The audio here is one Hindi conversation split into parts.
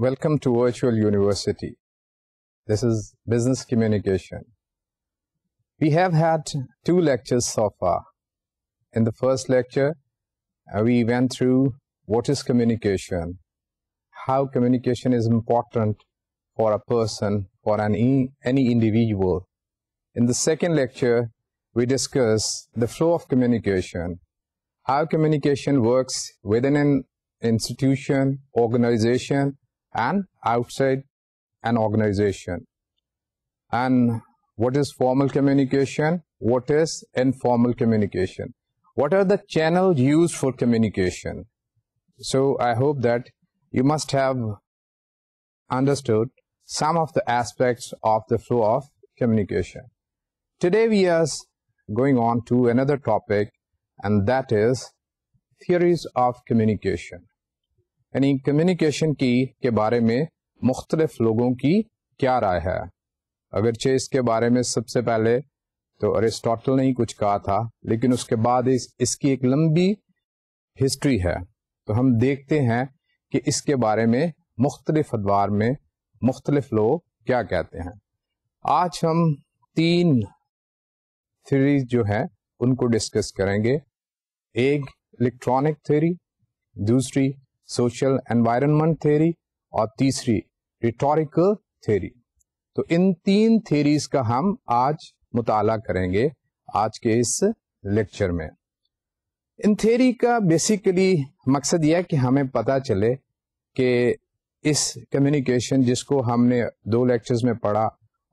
Welcome to Virtual University. This is Business Communication. We have had two lectures so far. In the first lecture, uh, we went through what is communication, how communication is important for a person, for an e any individual. In the second lecture, we discuss the flow of communication, how communication works within an institution, organization, and outside an organization. And what is formal communication? What is informal communication? What are the channels used for communication? So I hope that you must have understood some of the aspects of the flow of communication. Today we are going on to another topic and that is theories of communication. यानी कम्युनिकेशन की के बारे में मुख्तलिफ लोगों की क्या राय है अगरचे इसके बारे में सबसे पहले तो अरिस्टोटल ने ही कुछ कहा था लेकिन उसके बाद इस इसकी एक लंबी हिस्ट्री है तो हम देखते हैं कि इसके बारे में मुख्तलिफ अदवार में मुख्तलिफ लोग क्या कहते हैं आज हम तीन थ्योरीज जो है उनको डिस्कस करेंगे एक इलेक्ट्रॉनिक थ्योरी दूसरी सोशल एनवायरनमेंट थेरी और तीसरी रिटोरिकल थेरी तो इन तीन थेरीज का हम आज मुताला करेंगे आज के इस लेक्चर में इन थेरी का बेसिकली मकसद यह कि हमें पता चले कि इस कम्युनिकेशन जिसको हमने दो लेक्चर्स में पढ़ा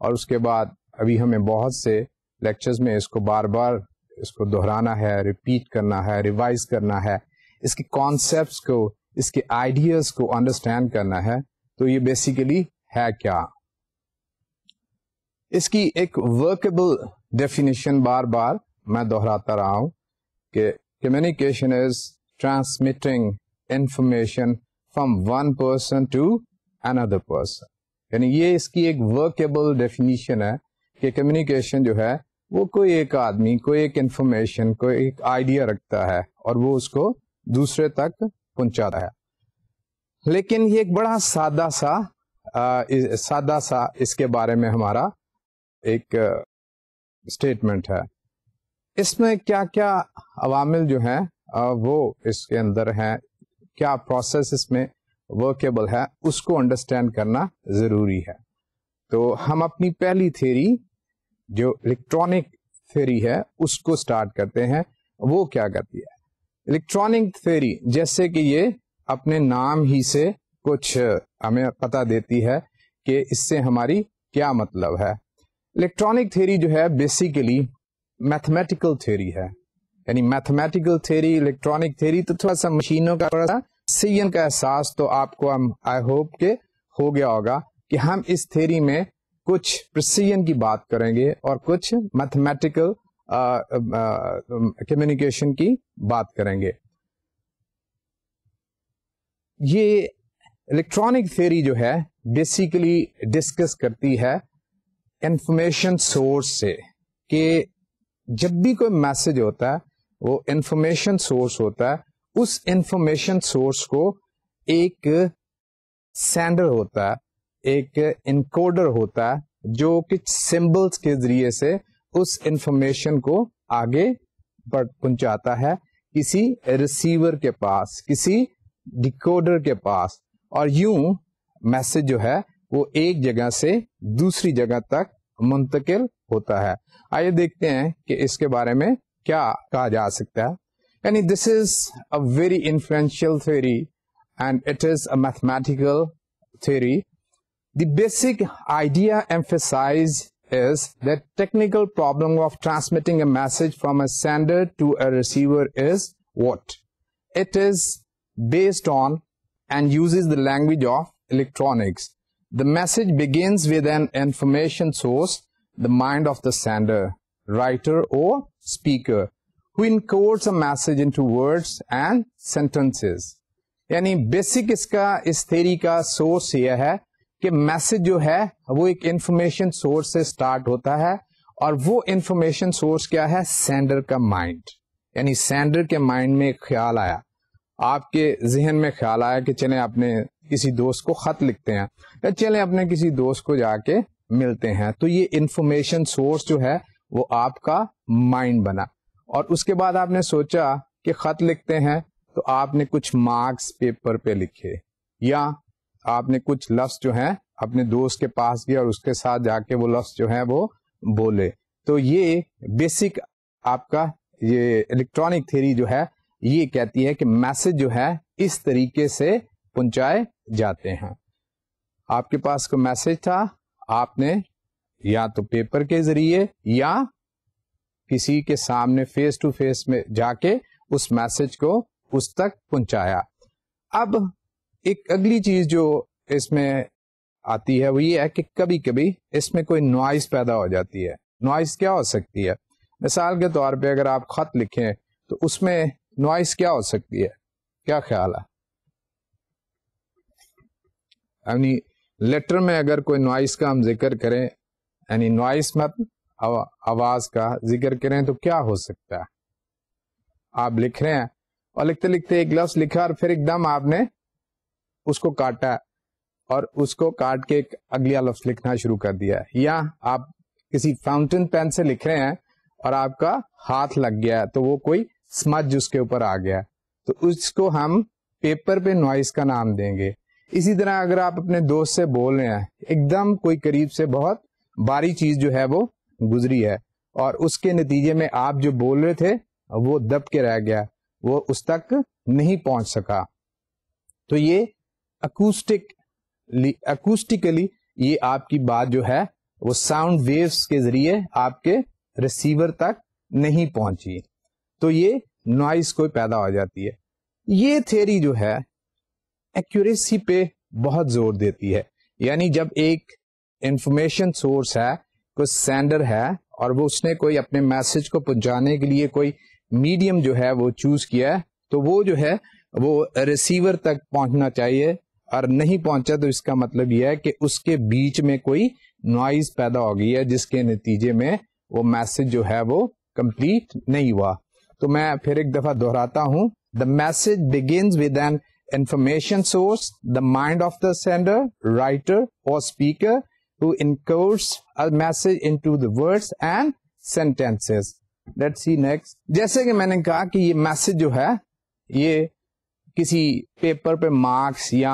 और उसके बाद अभी हमें बहुत से लेक्चर्स में इसको बार बार इसको दोहराना है रिपीट करना है रिवाइज करना है इसके कॉन्सेप्ट्स को इसके आइडियाज को अंडरस्टैंड करना है तो ये बेसिकली है क्या इसकी एक वर्केबल डेफिनेशन बार बार मैं दोहराता रहा हूं कि communication is transmitting information from one person to another person यानी ये इसकी एक वर्केबल डेफिनेशन है कि कम्युनिकेशन जो है वो कोई एक आदमी कोई एक इंफॉर्मेशन कोई एक आइडिया रखता है और वो उसको दूसरे तक पहुंचाता है लेकिन ये एक बड़ा सादा सा सादा सा इसके बारे में हमारा एक स्टेटमेंट है इसमें क्या क्या अवामिल जो हैं वो इसके अंदर हैं क्या प्रोसेस इसमें वर्केबल है उसको अंडरस्टैंड करना ज़रूरी है तो हम अपनी पहली थेरी जो इलेक्ट्रॉनिक थेरी है उसको स्टार्ट करते हैं वो क्या करती है इलेक्ट्रॉनिक थेरी जैसे कि ये अपने नाम ही से कुछ हमें पता देती है कि इससे हमारी क्या मतलब है इलेक्ट्रॉनिक थेरी जो है बेसिकली मैथमेटिकल थ्योरी है यानी मैथमेटिकल थेरी इलेक्ट्रॉनिक थ्योरी तो थोड़ा सा मशीनों का थोड़ा सा का एहसास तो आपको हम आई होप के हो गया होगा कि हम इस थेरी में कुछ प्रसीजन की बात करेंगे और कुछ मैथमेटिकल कम्युनिकेशन की बात करेंगे ये इलेक्ट्रॉनिक थ्योरी जो है बेसिकली डिस्कस करती है इंफॉर्मेशन सोर्स से कि जब भी कोई मैसेज होता है वो इंफॉर्मेशन सोर्स होता है उस इंफॉर्मेशन सोर्स को एक सेंडर होता है एक इनकोडर होता है जो कि सिंबल्स के जरिए से उस इंफॉर्मेशन को आगे पहुंचाता है किसी रिसीवर के पास किसी डिकोडर के पास और यूं मैसेज जो है वो एक जगह से दूसरी जगह तक मुंतकिल होता है आइए देखते हैं कि इसके बारे में क्या कहा जा सकता है यानी this is a very influential theory and it is a mathematical theory the basic idea emphasise is that technical problem of transmitting a message from a sender to a receiver is what? It is based on and uses the language of electronics. The message begins with an information source, the mind of the sender, writer or speaker, who encodes a message into words and sentences. Any basic इसका इस source का सोर्स कि मैसेज जो है वो एक इंफॉर्मेशन सोर्स से स्टार्ट होता है और वो इंफॉर्मेशन सोर्स क्या है सेंडर का माइंड यानी सेंडर के माइंड में एक ख्याल आया आपके जहन में ख्याल आया कि चले अपने किसी दोस्त को खत लिखते हैं या चले अपने किसी दोस्त को जाके मिलते हैं तो ये इंफॉर्मेशन सोर्स जो है वो आपका माइंड बना और उसके बाद आपने सोचा कि खत लिखते हैं तो आपने कुछ मार्क्स पेपर पे लिखे या आपने कुछ लफ्स जो हैं अपने दोस्त के पास गए और उसके साथ जाके वो लफ्स जो हैं वो बोले तो ये बेसिक आपका ये इलेक्ट्रॉनिक थेरी जो है ये कहती है कि मैसेज जो है इस तरीके से पहुंचाए जाते हैं आपके पास कोई मैसेज था आपने या तो पेपर के जरिए या किसी के सामने फेस टू फेस में जाके उस मैसेज को उस तक पहुंचाया अब एक अगली चीज जो इसमें आती है वो ये है कि कभी कभी इसमें कोई नॉइस पैदा हो जाती है नॉइस क्या हो सकती है मिसाल के तौर पे अगर आप खत लिखें तो उसमें नॉइस क्या हो सकती है क्या ख्याल है यानी लेटर में अगर कोई नॉइस का हम जिक्र करें यानी नॉइस मत आवाज का जिक्र करें तो क्या हो सकता है आप लिख रहे हैं और लिखते लिखते एक लफ्ज लिखा और फिर एकदम आपने उसको काटा है और उसको काट के एक अगला लफ्स लिखना शुरू कर दिया है या आप किसी फाउंटेन पेन से लिख रहे हैं और आपका हाथ लग गया है तो वो कोई स्मज उसके ऊपर आ गया तो उसको हम पेपर पे नॉइस का नाम देंगे इसी तरह अगर आप अपने दोस्त से बोल रहे हैं एकदम कोई करीब से बहुत बारी चीज जो है वो गुजरी है और उसके नतीजे में आप जो बोल रहे थे वो दब के रह गया वो उस तक नहीं पहुंच सका तो ये अकूस्टिक अकूस्टिकली ये आपकी बात जो है वो साउंड वेव्स के जरिए आपके रिसीवर तक नहीं पहुंची तो ये नॉइस कोई पैदा हो जाती है ये थेरी जो है एक्यूरेसी पे बहुत जोर देती है यानी जब एक इंफॉर्मेशन सोर्स है कोई सेंडर है और वो उसने कोई अपने मैसेज को पहुंचाने के लिए कोई मीडियम जो है वो चूज किया है तो वो जो है वो रिसीवर तक पहुंचना चाहिए और नहीं पहुंचा तो इसका मतलब यह है कि उसके बीच में कोई नॉइज पैदा हो गई है जिसके नतीजे में वो मैसेज जो है वो कंप्लीट नहीं हुआ तो मैं फिर एक दफा दोहराता हूं the message begin with an information source, the mind of the sender, writer, or speaker who encodes a message into the words and sentences. Let's see next. जैसे कि मैंने कहा कि ये मैसेज जो है ये किसी पेपर पे मार्क्स या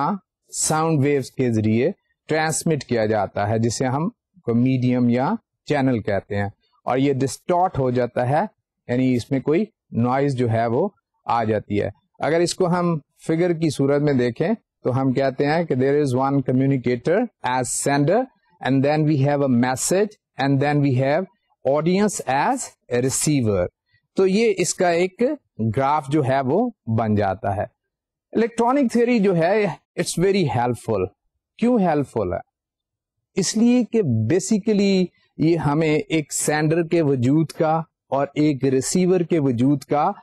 साउंड वेव्स के जरिए ट्रांसमिट किया जाता है जिसे हम मीडियम या चैनल कहते हैं और ये डिस्टॉर्ट हो जाता है यानी इसमें कोई नॉइज जो है वो आ जाती है अगर इसको हम फिगर की सूरत में देखें तो हम कहते हैं कि there is one communicator as sender and then we have a message and then we have audience as receiver तो ये इसका एक ग्राफ जो है वो बन जाता है इलेक्ट्रॉनिक थ्योरी जो है इट्स वेरी हेल्पफुल क्यों हेल्पफुल है इसलिए कि बेसिकली ये हमें एक सेंडर के वजूद का और एक रिसीवर के वजूद का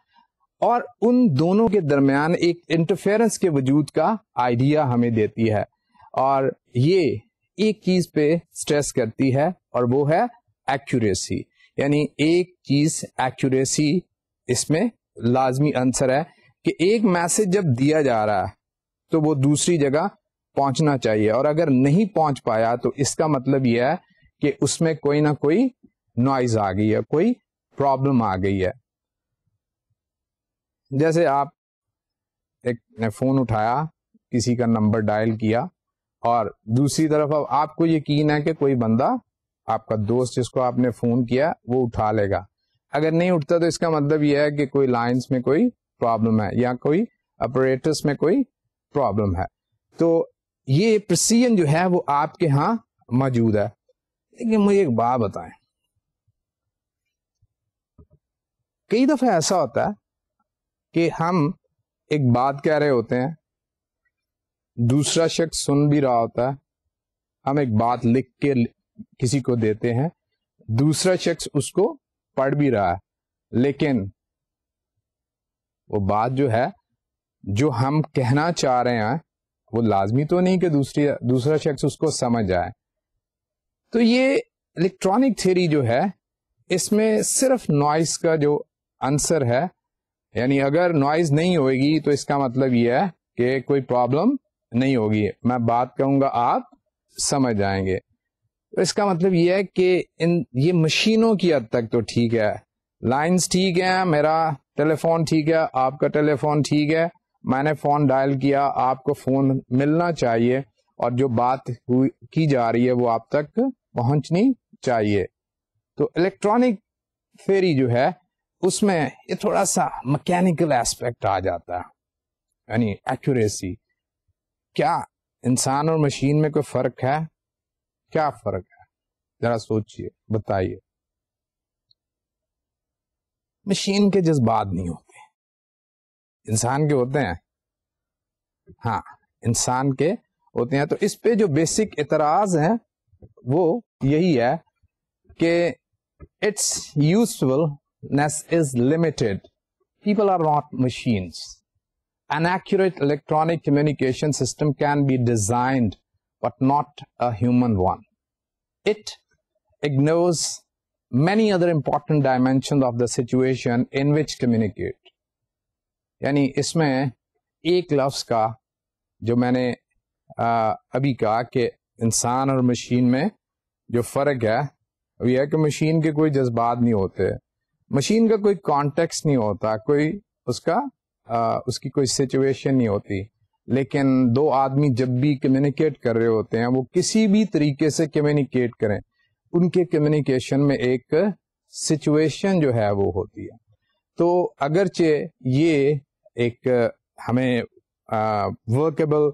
और उन दोनों के दरमियान एक इंटरफेरेंस के वजूद का आइडिया हमें देती है और ये एक चीज पे स्ट्रेस करती है और वो है एक्यूरेसी यानी एक चीज एक्यूरेसी इसमें लाजमी आंसर है कि एक मैसेज जब दिया जा रहा है तो वो दूसरी जगह पहुंचना चाहिए और अगर नहीं पहुंच पाया तो इसका मतलब यह है कि उसमें कोई ना कोई नॉइज आ गई है कोई प्रॉब्लम आ गई है जैसे आप एक ने फोन उठाया किसी का नंबर डायल किया और दूसरी तरफ अब आपको यकीन है कि कोई बंदा आपका दोस्त जिसको आपने फोन किया वो उठा लेगा अगर नहीं उठता तो इसका मतलब यह है कि कोई लाइंस में कोई प्रॉब्लम है या कोई अपरेटस में कोई प्रॉब्लम है तो ये प्रसीजन जो है वो आपके यहां मौजूद है लेकिन मुझे एक बात बताएं कई दफा ऐसा होता है कि हम एक बात कह रहे होते हैं दूसरा शख्स सुन भी रहा होता है हम एक बात लिख के किसी को देते हैं दूसरा शख्स उसको पढ़ भी रहा है लेकिन वो बात जो है जो हम कहना चाह रहे हैं वो लाजमी तो नहीं कि दूसरी दूसरा शख्स उसको समझ आए तो ये इलेक्ट्रॉनिक थेरी जो है इसमें सिर्फ नॉइस का जो आंसर है यानी अगर नॉइज नहीं होगी तो इसका मतलब यह है कि कोई प्रॉब्लम नहीं होगी मैं बात कहूंगा आप समझ आएंगे तो इसका मतलब यह है कि इन ये मशीनों की हद तक तो ठीक है लाइंस ठीक है मेरा टेलीफोन ठीक है आपका टेलीफोन ठीक है मैंने फोन डायल किया आपको फोन मिलना चाहिए और जो बात की जा रही है वो आप तक पहुंचनी चाहिए तो इलेक्ट्रॉनिक फेरी जो है उसमें ये थोड़ा सा मैकेनिकल एस्पेक्ट आ जाता है यानी एक्यूरेसी क्या इंसान और मशीन में कोई फर्क है क्या फर्क है जरा सोचिए बताइए मशीन के जज्बात नहीं होते इंसान के होते हैं हाँ इंसान के होते हैं तो इस पे जो बेसिक एतराज है वो यही है कि its usefulness is limited people are not machines An accurate electronic communication system can be designed, but not a human one. It ignores many other important dimensions of the situation in which communicate यानी इसमें एक लफ्ज़ का जो मैंने आ, अभी कहा कि इंसान और मशीन में जो फ़र्क है वो यह है कि मशीन के कोई जज्बात नहीं होते मशीन का कोई कॉन्टेक्स्ट नहीं होता कोई उसका आ, उसकी कोई सिचुएशन नहीं होती लेकिन दो आदमी जब भी कम्युनिकेट कर रहे होते हैं वो किसी भी तरीके से कम्युनिकेट करें उनके कम्युनिकेशन में एक सिचुएशन जो है वो होती है तो अगरचे ये एक हमें वर्केबल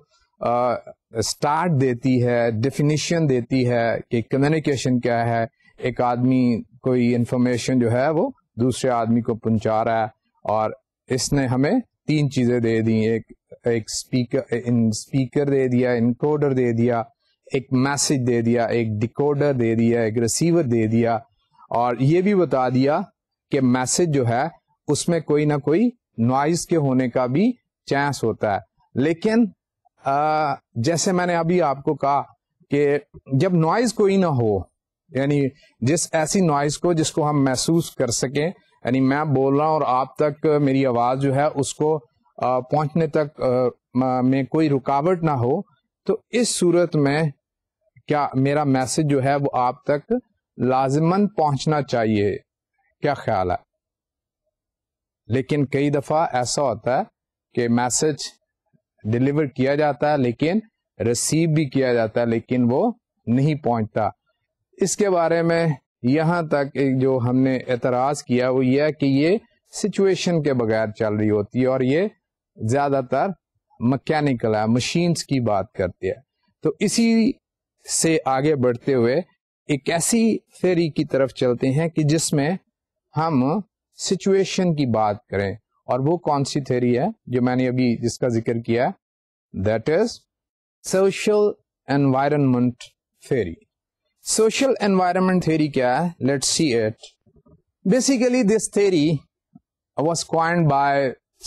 स्टार्ट देती है डेफिनेशन देती है कि कम्युनिकेशन क्या है एक आदमी कोई इंफॉर्मेशन जो है वो दूसरे आदमी को पहुंचा रहा है और इसने हमें तीन चीजें दे दी एक एक स्पीकर इन स्पीकर दे दिया इनकोडर दे दिया एक मैसेज दे दिया एक डिकोडर दे दिया एक रिसीवर दे दिया और ये भी बता दिया कि मैसेज जो है उसमें कोई ना कोई नॉइज के होने का भी चांस होता है लेकिन आ, जैसे मैंने अभी आपको कहा कि जब नॉइज कोई ना हो यानी जिस ऐसी नॉइज को जिसको हम महसूस कर सकें यानी मैं बोल रहा हूं और आप तक मेरी आवाज जो है उसको पहुंचने तक में कोई रुकावट ना हो तो इस सूरत में क्या मेरा मैसेज जो है वो आप तक लाजमन पहुंचना चाहिए क्या ख्याल है लेकिन कई दफा ऐसा होता है कि मैसेज डिलीवर किया जाता है लेकिन रिसीव भी किया जाता है लेकिन वो नहीं पहुंचता इसके बारे में यहाँ तक जो हमने एतराज किया वो यह है कि ये सिचुएशन के बगैर चल रही होती है और ये ज्यादातर मैकेनिकल है मशीन्स की बात करती है तो इसी से आगे बढ़ते हुए एक ऐसी थ्योरी की तरफ चलते हैं कि जिसमें हम सिचुएशन की बात करें और वो कौन सी थ्योरी है जो मैंने अभी जिसका जिक्र किया that is social environment theory social environment theory क्या है let's see it basically this theory was coined by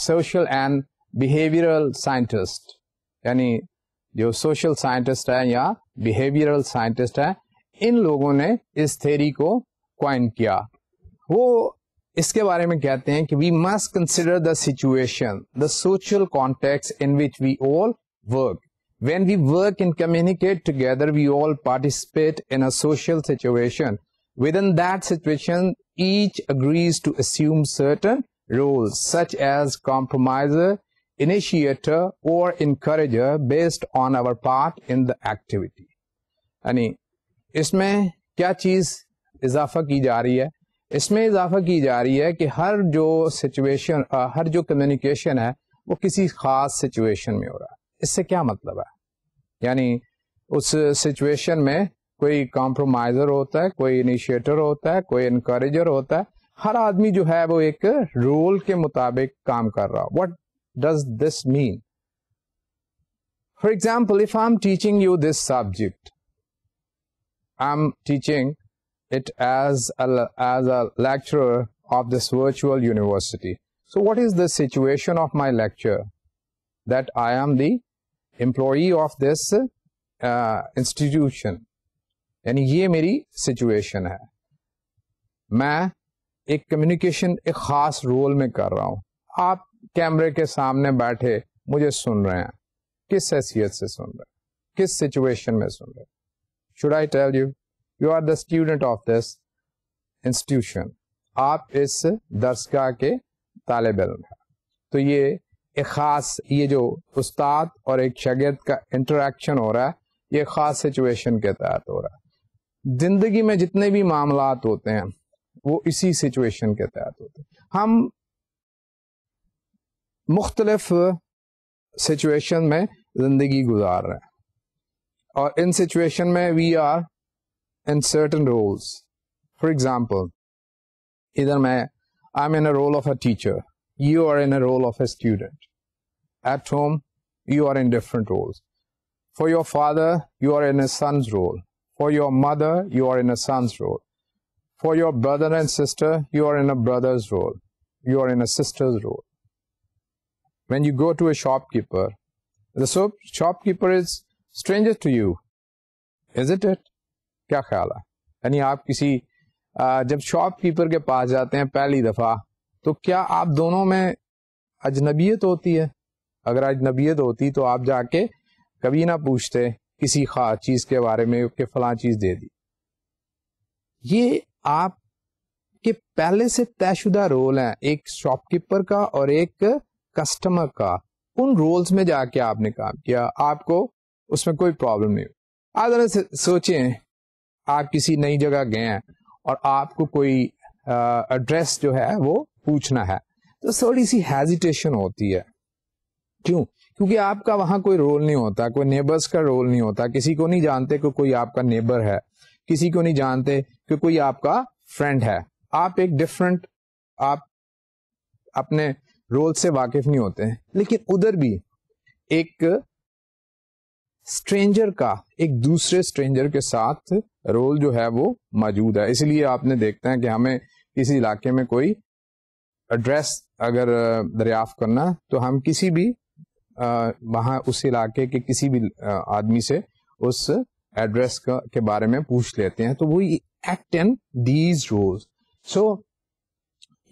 social and behavioral scientist यानी जो सोशल साइंटिस्ट है या बिहेवियरल साइंटिस्ट है इन लोगों ने इस थेरी को क्वाइन किया वो इसके बारे में कहते हैं कि we must consider the situation the social context in which we all work when we work and communicate together we all participate in a social situation within that situation each agrees to assume certain roles such as compromiser initiator or encourager based on our part in the activity यानी इसमें क्या चीज इजाफा की जा रही है इसमें इजाफा की जा रही है कि हर जो सिचुएशन हर जो कम्युनिकेशन है वो किसी खास सिचुएशन में हो रहा है इससे क्या मतलब है यानी उस सिचुएशन में कोई कॉम्प्रोमाइजर होता है कोई इनिशिएटर होता है कोई इनकरेजर होता है हर आदमी जो है वो एक रोल के मुताबिक काम कर रहा है what does this mean? For example, if I'm teaching you this subject, I'm teaching it as a, as a lecturer of this virtual university. So what is the situation of my lecture? That I am the employee of this uh, institution. यानी ये मेरी सिचुएशन है मैं एक कम्युनिकेशन एक खास रोल में कर रहा हूँ आप कैमरे के सामने बैठे मुझे सुन रहे हैं किस हैसियत से सुन रहे हैं किस सिचुएशन में सुन रहे हैं should I tell you you are the student of this institution आप इस दर्शका के तालब इम हैं तो ये एक ख़ास ये जो उस्ताद और एक शगिर्द का इंटरेक्शन हो रहा है ये ख़ास सिचुएशन के तहत हो रहा है ज़िंदगी में जितने भी मामला होते हैं वो इसी सिचुएशन के तहत होते हैं हम मुख्तलफ सिचुएशन में ज़िंदगी गुजार रहे हैं और इन सिचुएशन में we are in certain roles for example इधर मैं I am in a role of a teacher you are in a role of a student at home you are in different roles for your father you are in a son's role for your mother you are in a son's role for your brother and sister you are in a brother's role you are in a sister's role when you go to a shopkeeper, the soap shopkeeper is stranger to you, isn't it? क्या ख्याल है यानी आप किसी जब शॉपकीपर के पास जाते हैं पहली दफा तो क्या आप दोनों में अजनबियत होती है अगर अजनबियत होती तो आप जाके कभी ना पूछते किसी खास चीज के बारे में कि फला चीज दे दी ये आप के पहले से तयशुदा रोल है एक शॉपकीपर का और एक कस्टमर का उन रोल्स में जाके आपने काम किया आपको उसमें कोई प्रॉब्लम नहीं आप जरा सोचें आप किसी नई जगह गए हैं और आपको कोई एड्रेस जो है वो पूछना है तो थोड़ी सी हेजिटेशन होती है क्यों क्योंकि आपका वहां कोई रोल नहीं होता कोई नेबर्स का रोल नहीं होता किसी को नहीं जानते को कोई आपका नेबर है किसी को नहीं जानते कि कोई आपका फ्रेंड है आप एक डिफरेंट आप अपने रोल से वाकिफ नहीं होते हैं लेकिन उधर भी एक स्ट्रेंजर का एक दूसरे स्ट्रेंजर के साथ रोल जो है वो मौजूद है इसलिए आपने देखते हैं कि हमें किसी इलाके में कोई एड्रेस अगर दरियाफ्त करना तो हम किसी भी वहां उस इलाके के किसी भी आदमी से उस एड्रेस के बारे में पूछ लेते हैं तो वो act in these role so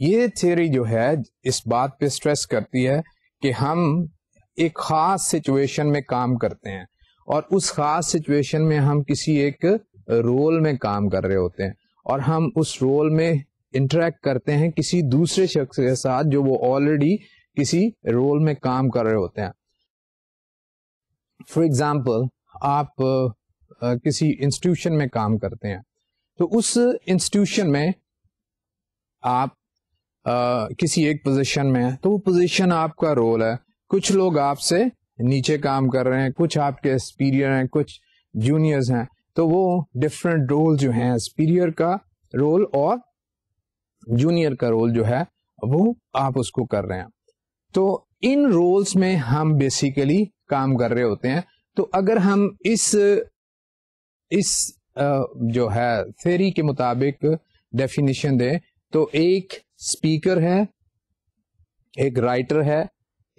ये थ्योरी जो है इस बात पे स्ट्रेस करती है कि हम एक खास सिचुएशन में काम करते हैं और उस खास सिचुएशन में हम किसी एक रोल में काम कर रहे होते हैं और हम उस रोल में इंटरेक्ट करते हैं किसी दूसरे शख्स के साथ जो वो ऑलरेडी किसी रोल में काम कर रहे होते हैं फॉर एग्जाम्पल आप आ, किसी इंस्टीट्यूशन में काम करते हैं तो उस इंस्टीट्यूशन में आप किसी एक पोजीशन में है तो वो पोजीशन आपका रोल है कुछ लोग आपसे नीचे काम कर रहे हैं कुछ आपके स्पीरियर हैं कुछ जूनियर्स हैं तो वो डिफरेंट रोल जो हैं स्पीरियर का रोल और जूनियर का रोल जो है वो आप उसको कर रहे हैं तो इन रोल्स में हम बेसिकली काम कर रहे होते हैं तो अगर हम इस इस जो है थेरी के मुताबिक डेफिनेशन दें तो एक स्पीकर है एक राइटर है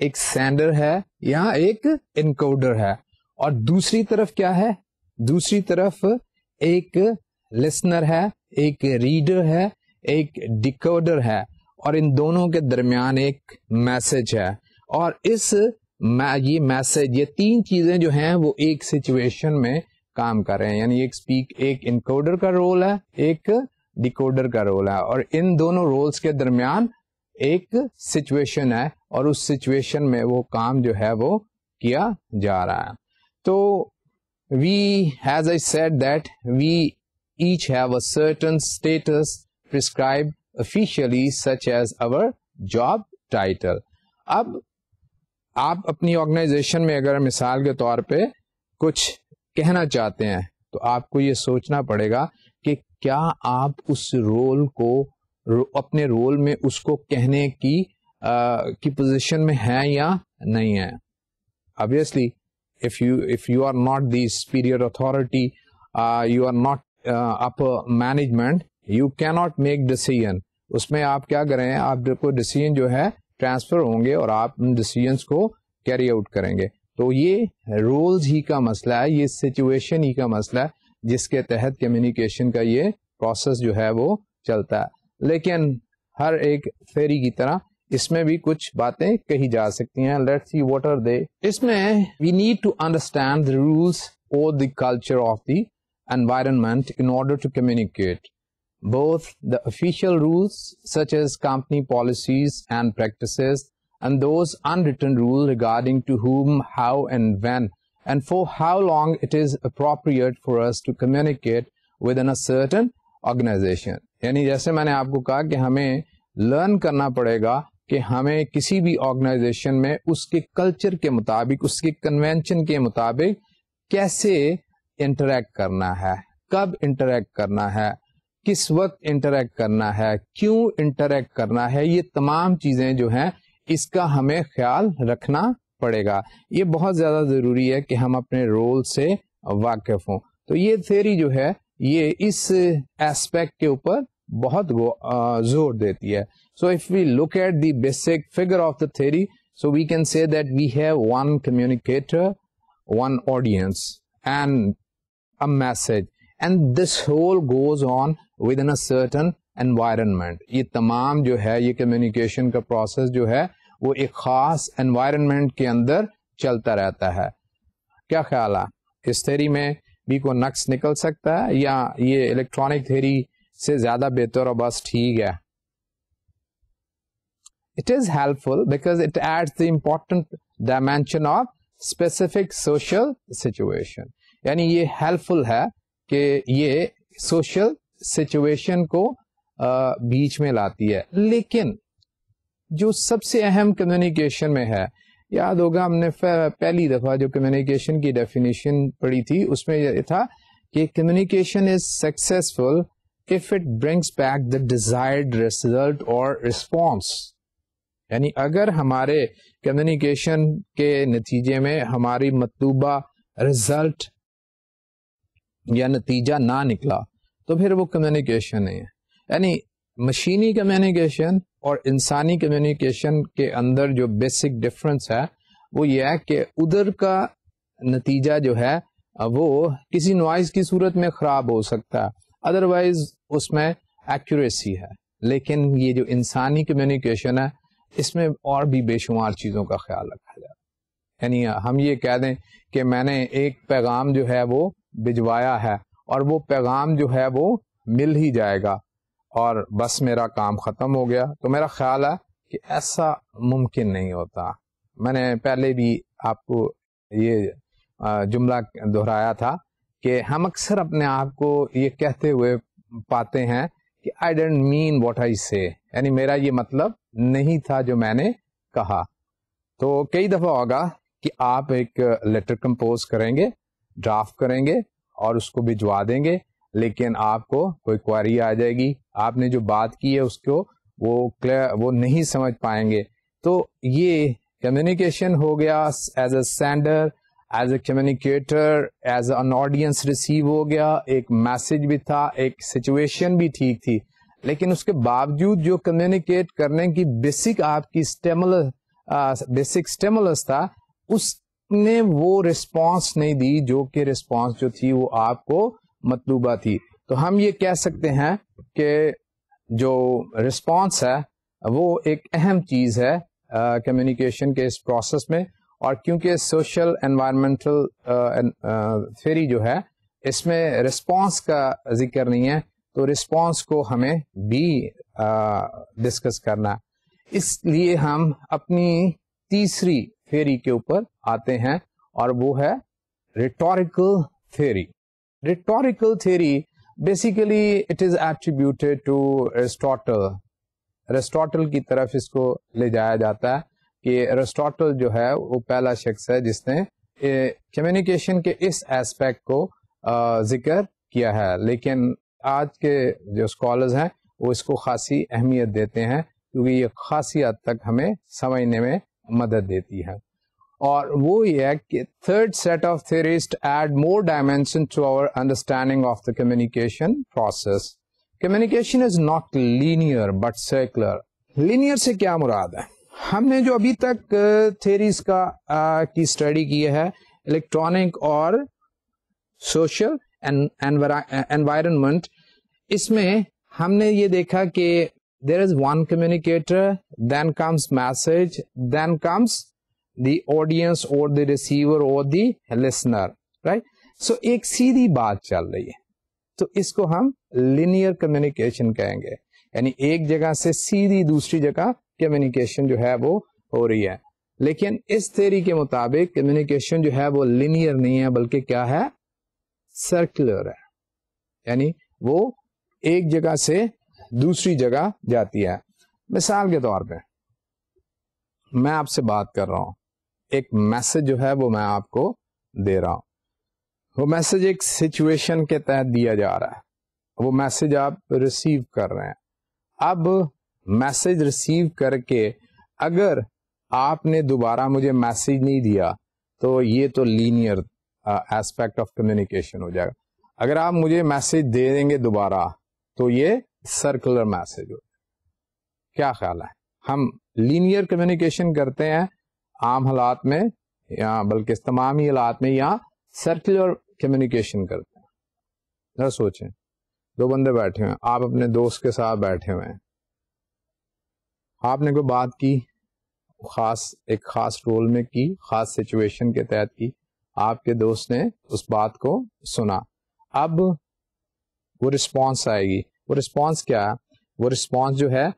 एक सेंडर है या एक इनकोडर है और दूसरी तरफ क्या है दूसरी तरफ एक लिसनर है एक रीडर है एक डिकोडर है और इन दोनों के दरमियान एक मैसेज है और इस मै ये मैसेज ये तीन चीजें जो हैं वो एक सिचुएशन में काम कर रहे हैं यानी एक स्पीक एक इनकोडर का रोल है एक डिकोडर का रोल है और इन दोनों रोल्स के दरमियान एक सिचुएशन है और उस सिचुएशन में वो काम जो है वो किया जा रहा है तो we has I said that we each have a certain status prescribe officially such as our job title अब आप अपनी ऑर्गेनाइजेशन में अगर मिसाल के तौर पे कुछ कहना चाहते हैं तो आपको ये सोचना पड़ेगा कि क्या आप उस रोल को अपने रोल में उसको कहने की आ, की पोजीशन में है या नहीं है obviously if you if you are not the superior authority uh, you are not uh, upper management you cannot make decision उसमें आप क्या करें आपको डिसीजन जो है ट्रांसफर होंगे और आप उन डिसीजंस को कैरी आउट करेंगे तो ये रोल्स ही का मसला है ये सिचुएशन ही का मसला है जिसके तहत कम्युनिकेशन का ये प्रोसेस जो है वो चलता है लेकिन हर एक फेरी की तरह इसमें भी कुछ बातें कही जा सकती हैं let's see what are they इसमें we need to understand the rules और the culture of the environment in order to communicate both the official rules such as company policies and practices and those unwritten rules regarding to whom, how and when and for how long it is appropriate for us to communicate with an certain organization यानी जैसे मैंने आपको कहा कि हमें लर्न करना पड़ेगा कि हमें किसी भी ऑर्गेनाइजेशन में उसके कल्चर के मुताबिक उसके कन्वेंशन के मुताबिक कैसे इंटरेक्ट करना है कब इंटरेक्ट करना है किस वक्त इंटरेक्ट करना है क्यों इंटरेक्ट करना है ये तमाम चीजें जो हैं इसका हमें ख्याल रखना पड़ेगा ये बहुत ज़्यादा ज़रूरी है कि हम अपने रोल से वाकिफ हों तो ये थेरी जो है ये इस एस्पेक्ट के ऊपर बहुत जोर देती है so if we look at the basic figure of the theory so we can say that we have one communicator one audience and a message and this whole goes on within a certain environment ये तमाम जो है ये कम्युनिकेशन का प्रोसेस जो है वो एक ख़ास एनवायरनमेंट के अंदर चलता रहता है क्या ख्याल है इस थेरी में बी को नक्स निकल सकता है या ये इलेक्ट्रॉनिक थेरी से ज़्यादा बेहतर और बस ठीक है it is helpful because it adds the important dimension of specific social situation यानी ये helpful है कि ये social situation को आ, बीच में लाती है लेकिन जो सबसे अहम कम्युनिकेशन में है याद होगा हमने पहली दफा जो कम्युनिकेशन की डेफिनेशन पढ़ी थी उसमें यह था कि communication is successful if it brings back the desired result और रिस्पॉन्स यानी अगर हमारे कम्युनिकेशन के नतीजे में हमारी मतलूबा रिजल्ट या नतीजा ना निकला तो फिर वो कम्युनिकेशन नहीं है यानी मशीनी कम्युनिकेशन और इंसानी कम्युनिकेशन के अंदर जो बेसिक डिफरेंस है वो ये है कि उधर का नतीजा जो है वो किसी नॉइज़ की सूरत में ख़राब हो सकता है अदरवाइज उसमें एक्यूरेसी है लेकिन ये जो इंसानी कम्युनिकेशन है इसमें और भी बेशुमार चीज़ों का ख्याल रखा जाए यानी हम ये कह दें कि मैंने एक पैगाम जो है वो भिजवाया है और वो पैगाम जो है वो मिल ही जाएगा और बस मेरा काम ख़त्म हो गया तो मेरा ख्याल है कि ऐसा मुमकिन नहीं होता मैंने पहले भी आपको ये जुमला दोहराया था कि हम अक्सर अपने आप को ये कहते हुए पाते हैं कि I didn't mean what I say यानी मेरा ये मतलब नहीं था जो मैंने कहा तो कई दफ़ा होगा कि आप एक लेटर कंपोज करेंगे ड्राफ्ट करेंगे और उसको भिजवा देंगे लेकिन आपको कोई क्वारी आ जाएगी आपने जो बात की है उसको वो क्लियर वो नहीं समझ पाएंगे तो ये कम्युनिकेशन हो गया as a sender as a communicator as an audience receive हो गया एक मैसेज भी था एक सिचुएशन भी ठीक थी लेकिन उसके बावजूद जो कम्युनिकेट करने की बेसिक आपकी स्टेमुलस बेसिक स्टेमुलस था उसने वो रिस्पॉन्स नहीं दी जो कि रिस्पॉन्स जो थी वो आपको मतलूबा थी तो हम ये कह सकते हैं कि जो रिस्पॉन्स है वो एक अहम चीज़ है कम्युनिकेशन के इस प्रोसेस में और क्योंकि सोशल एनवायरमेंटल थ्योरी जो है इसमें रिस्पांस का जिक्र नहीं है तो रिस्पांस को हमें भी डिस्कस करना इसलिए हम अपनी तीसरी थ्योरी के ऊपर आते हैं और वो है rhetorical theory rhetorical theory basically it is attributed to Aristotle Aristotle की तरफ इसको ले जाया जाता है कि Aristotle जो है वो पहला शख्स है जिसने कम्युनिकेशन के इस एस्पेक्ट को जिक्र किया है लेकिन आज के जो स्कॉलर्स हैं वो इसको खासी अहमियत देते हैं क्योंकि ये खासी हद तक हमें समझने में मदद देती है और वो ये है कि third set of theorist add more dimension to our understanding of the communication process communication is not linear but circular linear से क्या मुराद है हमने जो अभी तक थेरीज का आ, की स्टडी की है इलेक्ट्रॉनिक और सोशल एनवायरनमेंट इसमें हमने ये देखा कि there is one communicator then comes message then comes the audience or the receiver or the listener right so एक सीधी बात चल रही है तो इसको हम linear communication कहेंगे यानी एक जगह से सीधी दूसरी जगह कम्युनिकेशन जो है वो हो रही है लेकिन इस थेरी के मुताबिक कम्युनिकेशन जो है वो लिनियर नहीं है बल्कि क्या है सर्कुलर है यानी वो एक जगह से दूसरी जगह जाती है मिसाल के तौर पे मैं आपसे बात कर रहा हूं एक मैसेज जो है वो मैं आपको दे रहा हूँ वो मैसेज एक सिचुएशन के तहत दिया जा रहा है वो मैसेज आप रिसीव कर रहे हैं अब मैसेज रिसीव करके अगर आपने दोबारा मुझे मैसेज नहीं दिया तो ये तो लीनियर एस्पेक्ट ऑफ कम्युनिकेशन हो जाएगा अगर आप मुझे मैसेज दे देंगे दोबारा तो ये सर्कुलर मैसेज हो क्या ख्याल है हम लीनियर कम्युनिकेशन करते हैं आम हालात में या बल्कि इस तमाम ही हालात में यहाँ सर्कुलर कम्युनिकेशन करते हैं जरा सोचें दो बंदे बैठे हुए हैं आप अपने दोस्त के साथ बैठे हुए हैं आपने कोई बात की खास एक खास रोल में की खास सिचुएशन के तहत की आपके दोस्त ने उस बात को सुना अब वो रिस्पांस आएगी वो रिस्पांस क्या है वो रिस्पांस जो है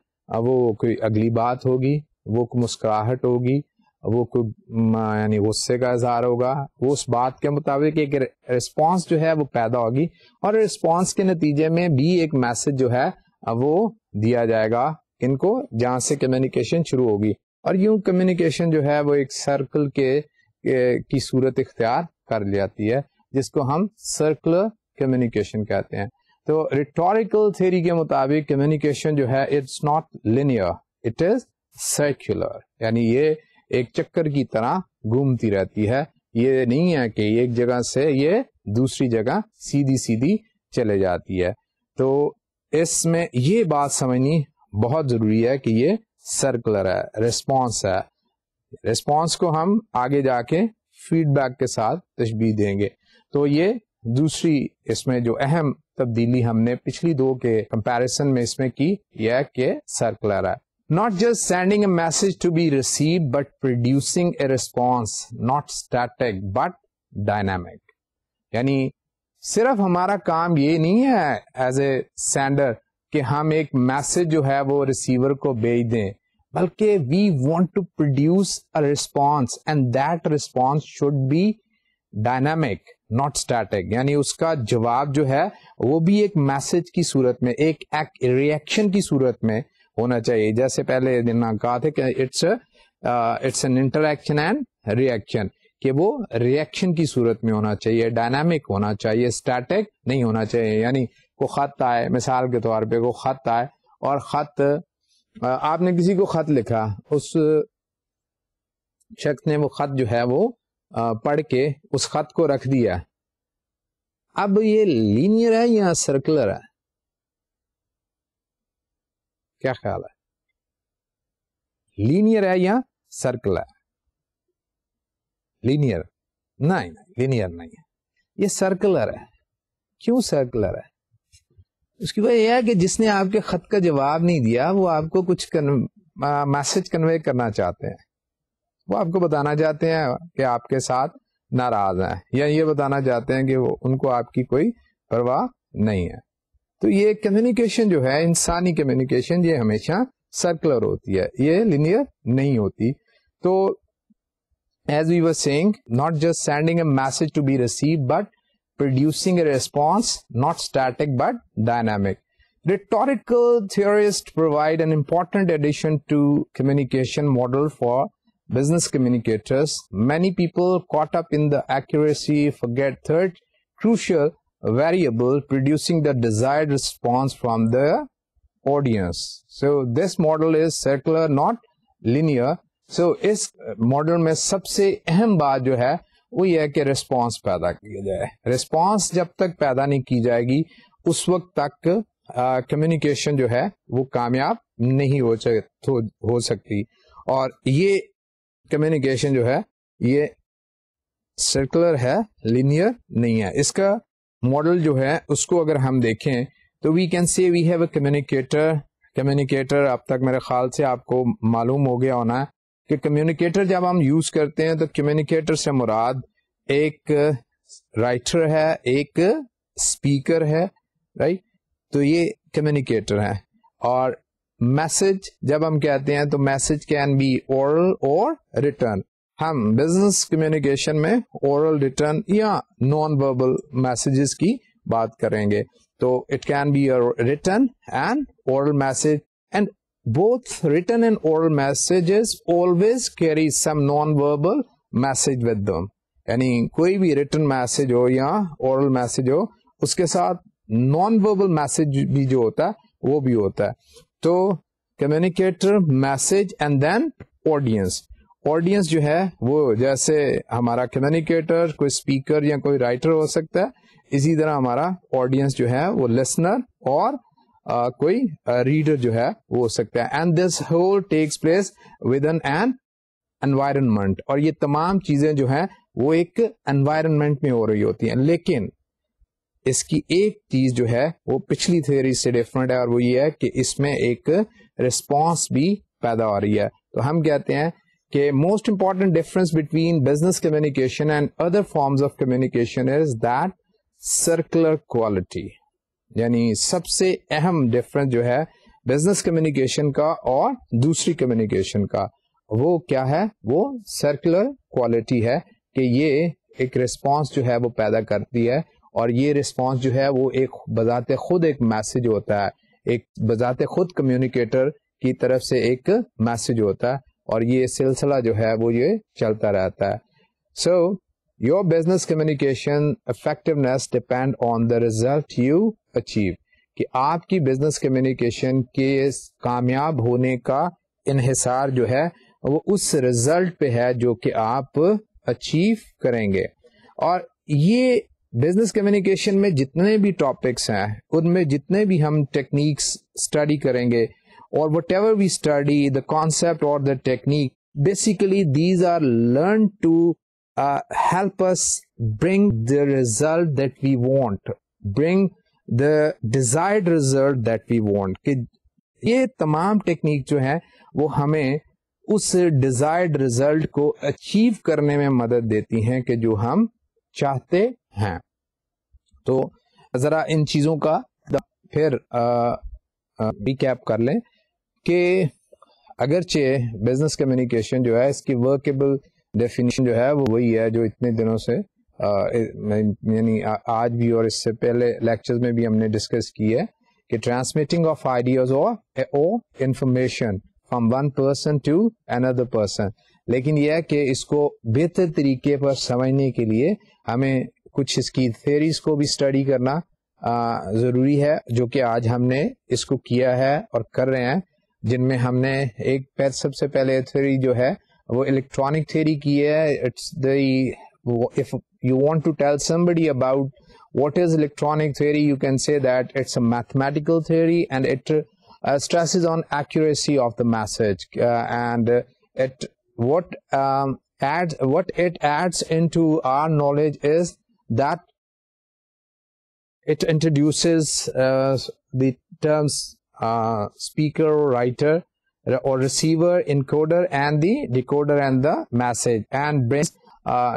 वो कोई अगली बात होगी वो मुस्कुराहट होगी वो कोई यानी गुस्से का इजहार होगा वो उस बात के मुताबिक एक रिस्पॉन्स जो है वो पैदा होगी और रिस्पॉन्स के नतीजे में भी एक मैसेज जो है वो दिया जाएगा इनको जहां से कम्युनिकेशन शुरू होगी और यूं कम्युनिकेशन जो है वो एक सर्कल के, के की सूरत इख्तियार कर जाती है जिसको हम सर्कुलर कम्युनिकेशन कहते हैं तो रिटोरिकल थ्योरी के मुताबिक कम्युनिकेशन जो है it's not linear it is circular यानी ये एक चक्कर की तरह घूमती रहती है ये नहीं है कि एक जगह से ये दूसरी जगह सीधी सीधी चले जाती है तो इसमें ये बात समझनी बहुत जरूरी है कि ये सर्कुलर है रिस्पॉन्स है रिस्पॉन्स को हम आगे जाके फीडबैक के साथ तशबी देंगे तो ये दूसरी इसमें जो अहम तब्दीली हमने पिछली दो के कंपैरिजन में इसमें की यह कि सर्कुलर है not just sending a message to be received but producing a response not static but dynamic यानी सिर्फ हमारा काम ये नहीं है एज ए सेंडर कि हम एक मैसेज जो है वो रिसीवर को भेज दें बल्कि we want to produce a response and that response should be dynamic not static यानी उसका जवाब जो है वो भी एक मैसेज की सूरत में एक रिएक्शन की सूरत में होना चाहिए जैसे पहले जिन्ना कहा था कि it's it's an interaction and reaction कि वो रिएक्शन की सूरत में होना चाहिए डायनामिक होना चाहिए स्टैटिक नहीं होना चाहिए यानी को खत आए मिसाल के तौर पे को खत आए और खत uh, आपने किसी को खत लिखा उस शख्स ने वो खत जो है वो uh, पढ़ के उस खत को रख दिया अब ये लीनियर है या सर्कुलर है क्या ख्याल है लीनियर है या सर्कल है लीनियर नहीं नहीं लीनियर नहीं है ये सर्कुलर है क्यों सर्कुलर है उसकी वजह यह है कि जिसने आपके खत का जवाब नहीं दिया वो आपको कुछ मैसेज कन्वे करना चाहते हैं वो आपको बताना चाहते हैं कि आपके साथ नाराज हैं या ये बताना चाहते हैं कि वो उनको आपकी कोई परवाह नहीं है तो ये कम्युनिकेशन जो है इंसानी कम्युनिकेशन ये हमेशा सर्कुलर होती है ये लिनियर नहीं होती तो as we were saying not just sending a message to be receive but producing a response not static but dynamic rhetorical theorists provide an important addition to communication model for business communicators many people caught up in the accuracy forget third crucial variable producing the desired response from the audience. So this model is circular not linear. So इस मॉडल में सबसे अहम बात जो है वो ये है कि रिस्पांस पैदा किया जाए रिस्पांस जब तक पैदा नहीं की जाएगी उस वक्त तक कम्युनिकेशन जो है वो कामयाब नहीं हो, हो, हो सकती और ये कम्युनिकेशन जो है ये सर्कुलर है लिनियर नहीं है इसका मॉडल जो है उसको अगर हम देखें तो we can say we have a communicator communicator अब तक मेरे ख्याल से आपको मालूम हो गया होना कि कम्युनिकेटर जब हम यूज करते हैं तो कम्युनिकेटर से मुराद एक राइटर है एक स्पीकर है राइट तो ये कम्युनिकेटर है और मैसेज जब हम कहते हैं तो मैसेज कैन बी ओरल और रिटर्न हम बिजनेस कम्युनिकेशन में ओरल रिटर्न या नॉन वर्बल मैसेजेस की बात करेंगे तो it can be written and oral message and both written and oral messages always carry some non verbal message with them यानी कोई भी रिटर्न मैसेज हो या ओरल मैसेज हो उसके साथ नॉन वर्बल मैसेज भी जो होता है वो भी होता है तो communicator message and then audience audience जो है वो जैसे हमारा कम्युनिकेटर कोई स्पीकर या कोई राइटर हो सकता है इसी तरह हमारा ऑडियंस जो है वो लिसनर और आ, कोई रीडर जो है वो हो सकता है and this whole takes place with an an environment और ये तमाम चीजें जो है वो एक एनवायरमेंट में हो रही होती हैं लेकिन इसकी एक चीज जो है वो पिछली थ्योरी से डिफरेंट है और वो ये है कि इसमें एक रिस्पॉन्स भी पैदा हो रही है तो हम कहते हैं कि most important difference between business communication and other forms of communication is that circular quality यानी सबसे अहम डिफरेंस जो है बिजनेस कम्युनिकेशन का और दूसरी कम्युनिकेशन का वो क्या है वो सर्कुलर क्वालिटी है कि ये एक रिस्पांस जो है वो पैदा करती है और ये रिस्पांस जो है वो एक बजाते खुद एक मैसेज होता है एक बजाते खुद कम्युनिकेटर की तरफ से एक मैसेज होता है और ये सिलसिला जो है वो ये चलता रहता है so your business communication effectiveness depend on the result you achieve कि आपकी बिजनेस कम्युनिकेशन के कामयाब होने का इनहिसार जो है वो उस रिजल्ट पे है जो कि आप अचीव करेंगे और ये बिजनेस कम्युनिकेशन में जितने भी टॉपिक्स हैं उनमें जितने भी हम टेक्निक्स स्टडी करेंगे or whatever we study, the concept or the technique, basically these are learned to uh, help us bring the result that we want, bring the desired result that we want. कि ये तमाम टेक्निक जो है वो हमें उस डिजायर्ड रिजल्ट को अचीव करने में मदद देती हैं कि जो हम चाहते हैं तो जरा इन चीजों का फिर रिकैप कर लें कि अगरचे बिजनेस कम्युनिकेशन जो है इसकी वर्केबल डेफिनेशन जो है वो वही है जो इतने दिनों से यानी आज भी और इससे पहले लेक्चर्स में भी हमने डिस्कस की है कि ट्रांसमिटिंग ऑफ आइडियाज और और information from one person to another person लेकिन यह है कि इसको बेहतर तरीके पर समझने के लिए हमें कुछ इसकी थेरीज को भी स्टडी करना जरूरी है जो कि आज हमने इसको किया है और कर रहे हैं जिनमें हमने एक पहले सबसे पहले थ्योरी जो है वो इलेक्ट्रॉनिक थ्योरी की है it's the if you want to tell somebody about what is electronic theory you can say that it's a mathematical theory and it uh, stresses on accuracy of the message uh, and uh, it what um, adds what it adds into our knowledge is that it introduces the terms speaker or writer or receiver, encoder, and the decoder and the message and brings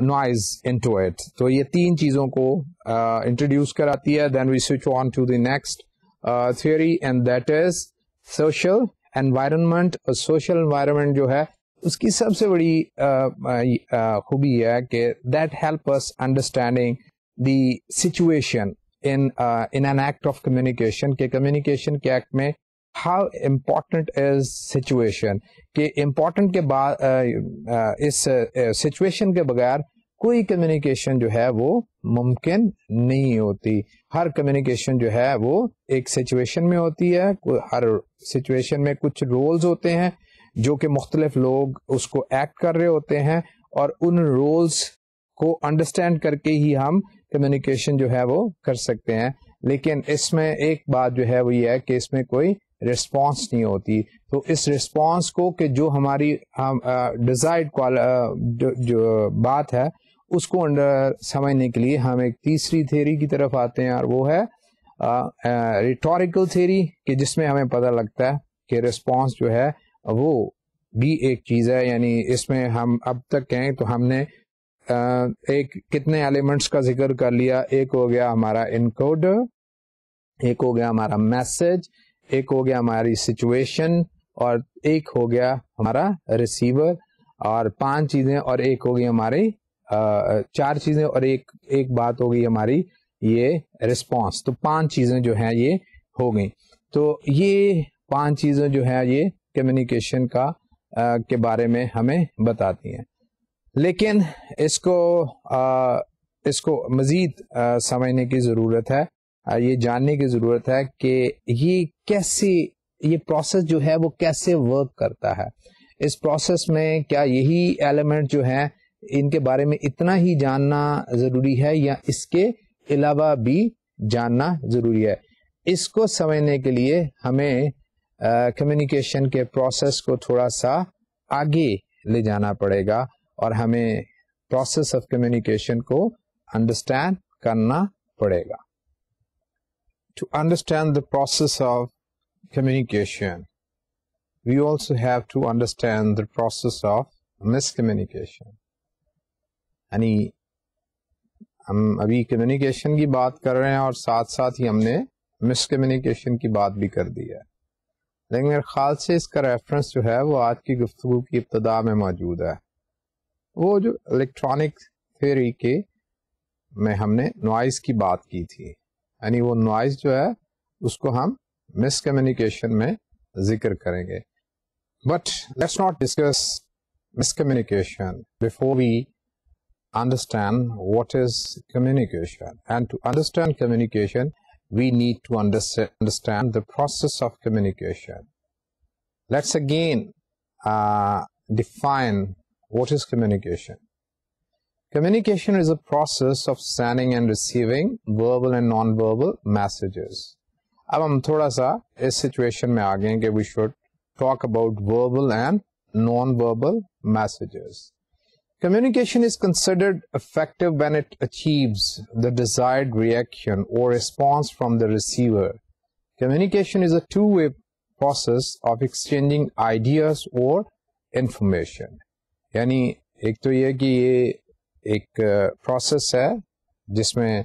noise into it. तो ये तीन चीजों को introduce कराती है. Then we switch on to the next uh, theory and that is social environment. और social environment जो है उसकी सबसे बड़ी खूबी है कि that help us understanding the situation in in an act of communication के कम्युनिकेशन के एक्ट में हाउ इम्पोर्टेंट इज सिचुएशन कि इम्पोर्टेंट के बाद uh, uh, इस सिचुएशन uh, के बगैर कोई कम्युनिकेशन जो है वो मुमकिन नहीं होती हर कम्युनिकेशन जो है वो एक सिचुएशन में होती है हर सिचुएशन में कुछ रोल्स होते हैं जो कि मुख्तलिफ लोग उसको एक्ट कर रहे होते हैं और उन रोल्स को अंडरस्टैंड करके ही हम कम्युनिकेशन जो है वो कर सकते हैं लेकिन इसमें एक बात जो है वो ये है कि इसमें कोई रिस्पॉन्स नहीं होती तो इस रिस्पॉन्स को कि जो हमारी हम डिजायर्ड जो, जो बात है उसको अंडर समझने के लिए हम एक तीसरी थेरी की तरफ आते हैं और वो है रिटोरिकल थेरी कि जिसमें हमें पता लगता है कि रिस्पॉन्स जो है वो भी एक चीज़ है यानी इसमें हम अब तक कहें तो हमने एक कितने एलिमेंट्स का जिक्र कर लिया एक हो गया हमारा इनकोड एक हो गया हमारा मैसेज एक हो गया हमारी सिचुएशन और एक हो गया हमारा रिसीवर और पांच चीजें और एक हो गई हमारी चार चीजें और एक एक बात हो गई हमारी ये रिस्पांस तो पांच चीजें जो है ये हो गई तो ये पांच चीजें जो है ये कम्युनिकेशन का आ, के बारे में हमें बताती हैं लेकिन इसको आ, इसको मजीद आ, समझने की ज़रूरत है आ, ये जानने की ज़रूरत है कि ये कैसे ये प्रोसेस जो है वो कैसे वर्क करता है इस प्रोसेस में क्या यही एलिमेंट जो है इनके बारे में इतना ही जानना ज़रूरी है या इसके अलावा भी जानना ज़रूरी है इसको समझने के लिए हमें कम्युनिकेशन के प्रोसेस को थोड़ा सा आगे ले जाना पड़ेगा और हमें प्रोसेस ऑफ कम्युनिकेशन को अंडरस्टैंड करना पड़ेगा to understand the process of communication we also have to understand the process of miscommunication. यानी हम अभी कम्युनिकेशन की बात कर रहे हैं और साथ साथ ही हमने मिसकम्युनिकेशन की बात भी कर दी है लेकिन मेरे ख्याल से इसका रेफरेंस जो है वो आज की गुफ्तु की इब्तदा में मौजूद है वो जो इलेक्ट्रॉनिक थ्योरी के में हमने नॉइज की बात की थी यानी वो नॉइज जो है उसको हम मिसकम्युनिकेशन में जिक्र करेंगे but let's not discuss miscommunication before we understand what is communication and to understand communication we need to understand the process of communication let's again define What is communication? Communication is a process of sending and receiving verbal and non-verbal messages. अब हम थोड़ा सा इस सिचुएशन में आ गए हैं कि we should talk about verbal and non Communication is considered effective when it achieves the desired reaction or response from the receiver. Communication is a two-way process of exchanging ideas or information. यानी एक तो यह कि ये एक प्रोसेस है जिसमें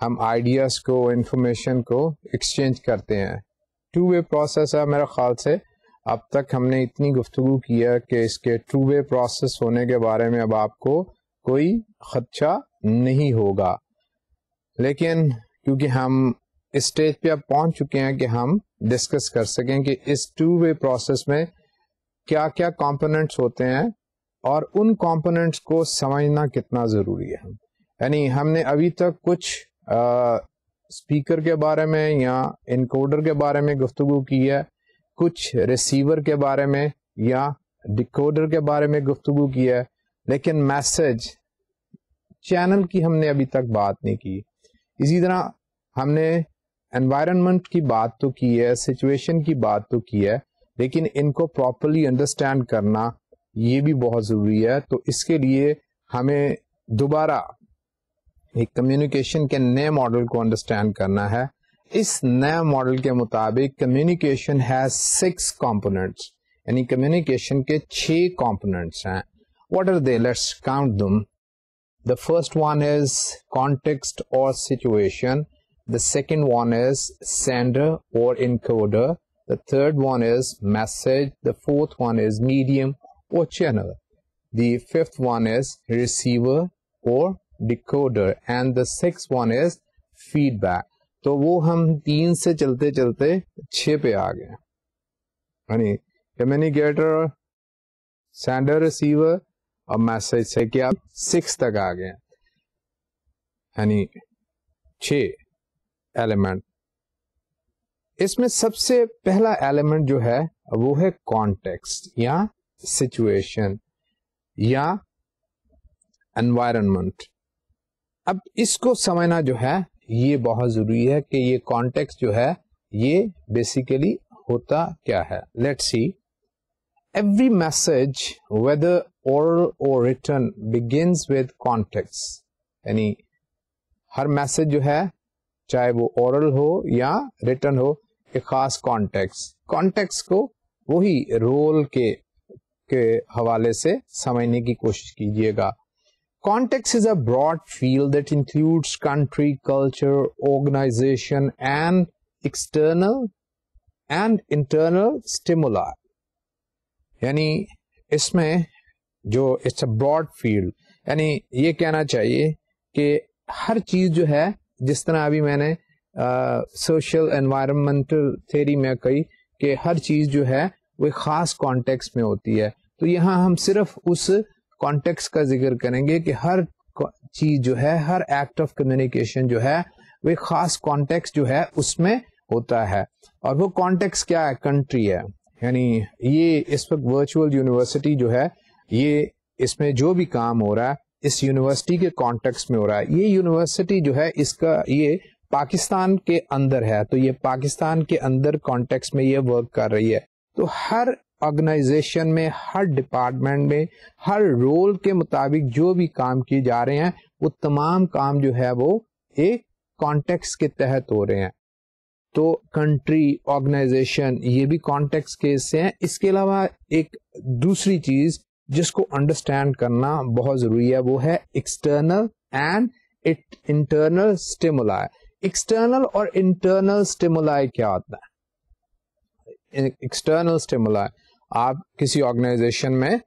हम आइडियाज़ को इंफॉर्मेशन को एक्सचेंज करते हैं टू वे प्रोसेस है मेरा ख्याल से अब तक हमने इतनी गुफ्तु की है कि इसके टू वे प्रोसेस होने के बारे में अब आपको कोई खदशा नहीं होगा लेकिन क्योंकि हम इस स्टेज पे अब पहुंच चुके हैं कि हम डिस्कस कर सकें कि इस टू वे प्रोसेस में क्या क्या कंपोनेंट्स होते हैं और उन कॉम्पोनेंट्स को समझना कितना ज़रूरी है यानी हमने अभी तक कुछ स्पीकर के बारे में या इनकोडर के बारे में गुफ्तु की है कुछ रिसीवर के बारे में या डिकोडर के बारे में गुफ्तु की है लेकिन मैसेज चैनल की हमने अभी तक बात नहीं की इसी तरह हमने एनवायरनमेंट की बात तो की है सिचुएशन की बात तो की है लेकिन इनको प्रॉपरली अंडरस्टैंड करना ये भी बहुत ज़रूरी है तो इसके लिए हमें दोबारा एक कम्युनिकेशन के नए मॉडल को अंडरस्टैंड करना है इस नए मॉडल के मुताबिक कम्युनिकेशन है सिक्स कंपोनेंट्स यानी कम्युनिकेशन के छह कंपोनेंट्स हैं what are they let's count them the first one is context और situation the second one is sender और encoder the third one is message the fourth one is medium or channel. The fifth one is receiver or decoder and the sixth one is feedback. तो वो हम तीन से चलते चलते छः पे आ गए यानी कम्युनिकेटर सेंडर रिसीवर और मैसेज से कि आप सिक्स तक आ गए यानी छ एलिमेंट इसमें सबसे पहला एलिमेंट जो है वो है कॉन्टेक्स्ट या सिचुएशन या एनवायरनमेंट अब इसको समझना जो है ये बहुत जरूरी है कि ये कॉन्टेक्स्ट जो है ये बेसिकली होता क्या है let's see every message whether oral or written begins with context यानी हर मैसेज जो है चाहे वो ओरल हो या रिटर्न हो एक खास कॉन्टेक्स्ट कॉन्टेक्स्ट को वही रोल के के हवाले से समझने की कोशिश कीजिएगा Context is a broad field that includes country, culture, organization, and external and internal stimuli. यानी इसमें जो इट्स अ ब्रॉड फील्ड यानी ये कहना चाहिए कि हर चीज जो है जिस तरह अभी मैंने सोशल एनवायरमेंटल थ्योरी में कही कि हर चीज जो है वो खास कॉन्टेक्स्ट में होती है तो यहाँ हम सिर्फ उस कॉन्टेक्स्ट का जिक्र करेंगे कि हर चीज जो है हर एक्ट ऑफ कम्युनिकेशन जो है वो एक खास कॉन्टेक्स्ट जो है उसमें होता है और वो कॉन्टेक्स्ट क्या है कंट्री है यानी ये इस वक्त वर्चुअल यूनिवर्सिटी जो है ये इसमें जो भी काम हो रहा है इस यूनिवर्सिटी के कॉन्टेक्स्ट में हो रहा है ये यूनिवर्सिटी जो है इसका ये पाकिस्तान के अंदर है तो ये पाकिस्तान के अंदर कॉन्टेक्स्ट में ये वर्क कर रही है तो हर ऑर्गेनाइजेशन में हर डिपार्टमेंट में हर रोल के मुताबिक जो भी काम किए जा रहे हैं वो तमाम काम जो है वो एक कॉन्टेक्स के तहत हो रहे हैं तो कंट्री ऑर्गेनाइजेशन ये भी कॉन्टेक्स के हिस्से हैं इसके अलावा एक दूसरी चीज जिसको अंडरस्टैंड करना बहुत जरूरी है वो है external and it internal stimuli external और इंटरनल स्टिमुला क्या होता है एक्सटर्नल स्टिमुला आप किसी ऑर्गेनाइजेशन में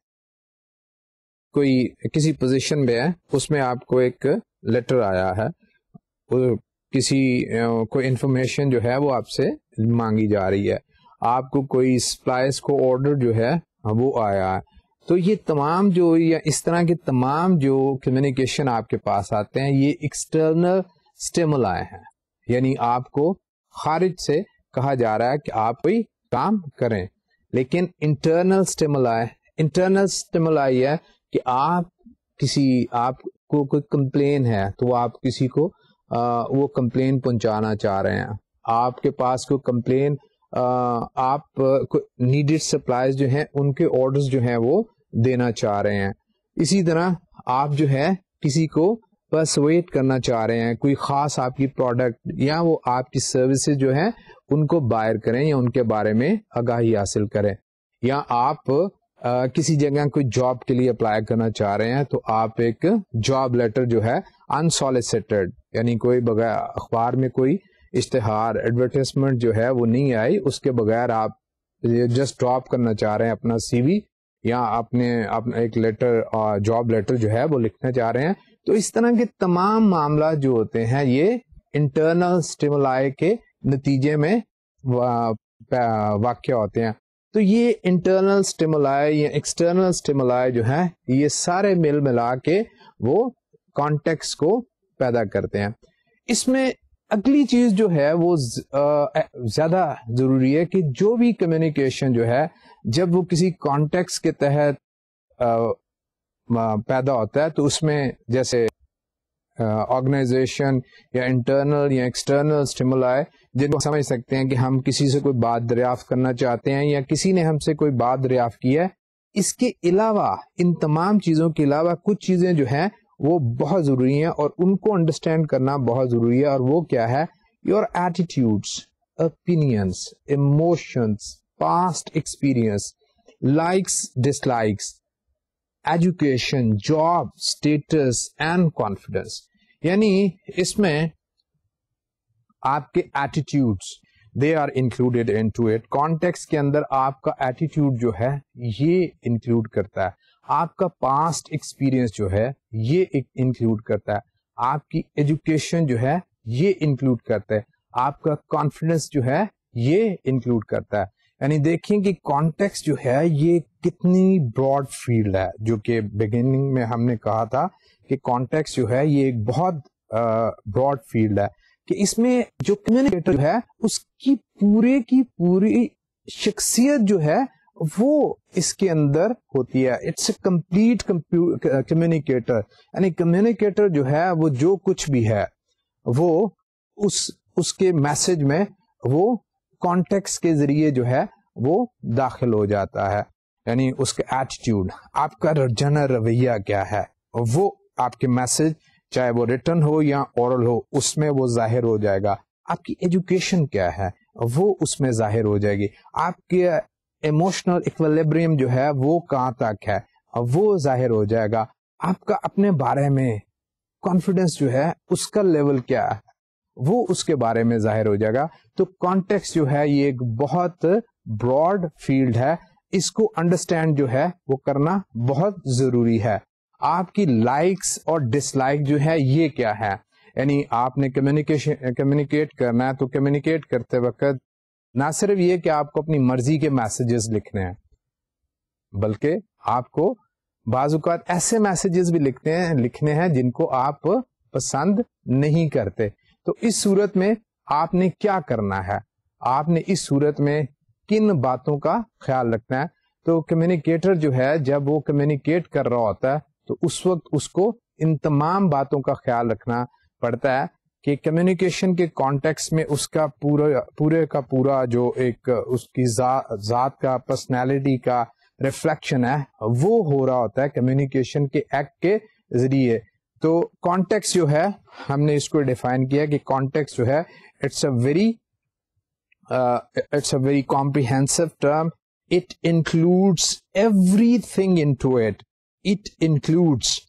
कोई किसी पोजीशन में है उसमें आपको एक लेटर आया है किसी को इन्फॉर्मेशन जो है वो आपसे मांगी जा रही है आपको कोई सप्लाइज को ऑर्डर जो है वो आया है तो ये तमाम जो या इस तरह के तमाम जो कम्युनिकेशन आपके पास आते हैं ये एक्सटर्नल स्टेमल आए हैं यानी आपको खारिज से कहा जा रहा है कि आप कोई काम करें लेकिन इंटरनल स्टिमुलाई इंटरनल स्टिमुलाई है कि आप किसी आपको कोई कंप्लेन है तो आप किसी को आ, वो कंप्लेन पहुंचाना चाह रहे हैं आपके पास कोई कंप्लेन आप नीडेड सप्लाईज जो हैं उनके ऑर्डर्स जो हैं वो देना चाह रहे हैं इसी तरह आप जो है किसी को बस वेट करना चाह रहे हैं कोई खास आपकी प्रोडक्ट या वो आपकी सर्विसेज जो है उनको बायर करें या उनके बारे में आगाही हासिल करें या आप आ, किसी जगह कोई जॉब के लिए अप्लाई करना चाह रहे हैं तो आप एक जॉब लेटर जो है अनसॉलिसिटेड यानी कोई बगैर अखबार में कोई इश्तहार एडवर्टाइजमेंट जो है वो नहीं आई उसके बगैर आप जस्ट ड्रॉप करना चाह रहे हैं अपना सीवी या आपने अपना एक लेटर और जॉब लेटर जो है वो लिखना चाह रहे हैं तो इस तरह के तमाम मामला जो होते हैं ये इंटरनल स्टिमुलाई के नतीजे में वा, वाक्य होते हैं तो ये इंटरनल स्टिमुलाई या एक्सटर्नल स्टिमुलाई जो है ये सारे मिल मिला के वो कॉन्टेक्ट को पैदा करते हैं इसमें अगली चीज जो है वो ज्यादा जरूरी है कि जो भी कम्युनिकेशन जो है जब वो किसी कॉन्टेक्स के तहत पैदा होता है तो उसमें जैसे ऑर्गेनाइजेशन या इंटरनल या एक्सटर्नल स्टिमुलाई जिनको समझ सकते हैं कि हम किसी से कोई बात दरियाफ्त करना चाहते हैं या किसी ने हमसे कोई बात दरियाफ्त किया है इसके अलावा इन तमाम चीज़ों के अलावा कुछ चीज़ें जो हैं वो बहुत ज़रूरी हैं और उनको अंडरस्टैंड करना बहुत ज़रूरी है और वो क्या है your attitudes opinions emotions past experience likes dislikes education job status and confidence यानी इसमें आपके attitudes they are included into it context के अंदर आपका एटीट्यूड जो है ये इंक्लूड करता है आपका पास्ट एक्सपीरियंस जो है ये इंक्लूड करता है आपकी एजुकेशन जो है ये इंक्लूड करता है आपका कॉन्फिडेंस जो है ये इंक्लूड करता है यानी देखें कि कॉन्टेक्स्ट जो है ये कितनी ब्रॉड फील्ड है जो कि बिगिनिंग में हमने कहा था कि कॉन्टेक्स्ट जो है ये एक बहुत ब्रॉड फील्ड है कि इसमें जो कम्युनिकेटर है उसकी पूरे की पूरी शख्सियत जो है वो इसके अंदर होती है इट्स ए कंप्लीट कम्युनिकेटर यानी कम्युनिकेटर जो है वो जो कुछ भी है वो उस उसके मैसेज में वो कॉन्टेक्ट के जरिए जो है वो दाखिल हो जाता है यानी उसका एटीट्यूड आपका रोजाना रवैया क्या है वो आपके मैसेज चाहे वो रिटर्न हो या औरल हो उसमें वो जाहिर हो जाएगा आपकी एजुकेशन क्या है वो उसमें जाहिर हो जाएगी आपके इमोशनल इक्वलेब्रियम जो है वो कहाँ तक है वो जाहिर हो जाएगा आपका अपने बारे में कॉन्फिडेंस जो है उसका लेवल क्या है वो उसके बारे में जाहिर हो जाएगा तो कॉन्टेक्स्ट जो है ये एक बहुत ब्रॉड फील्ड है इसको अंडरस्टैंड जो है वो करना बहुत जरूरी है आपकी लाइक्स और डिसलाइक जो है ये क्या है यानी आपने कम्युनिकेशन कम्युनिकेट करना है तो कम्युनिकेट करते वक्त ना सिर्फ ये कि आपको अपनी मर्जी के मैसेजेस लिखने हैं बल्कि आपको बाजुकात ऐसे मैसेजेस भी लिखते हैं लिखने हैं जिनको आप पसंद नहीं करते तो इस सूरत में आपने क्या करना है आपने इस सूरत में किन बातों का ख्याल रखना है तो कम्युनिकेटर जो है जब वो कम्युनिकेट कर रहा होता है तो उस वक्त उसको इन तमाम बातों का ख्याल रखना पड़ता है कि कम्युनिकेशन के कॉन्टेक्स्ट में उसका पूरा पूरे का पूरा जो एक उसकी जा, जात का पर्सनैलिटी का रिफ्लेक्शन है वो हो रहा होता है कम्युनिकेशन के एक्ट के जरिए तो कॉन्टेक्स्ट जो है हमने इसको डिफाइन किया कि कॉन्टेक्स्ट जो है it's a very it's a very comprehensive term it includes everything into it it includes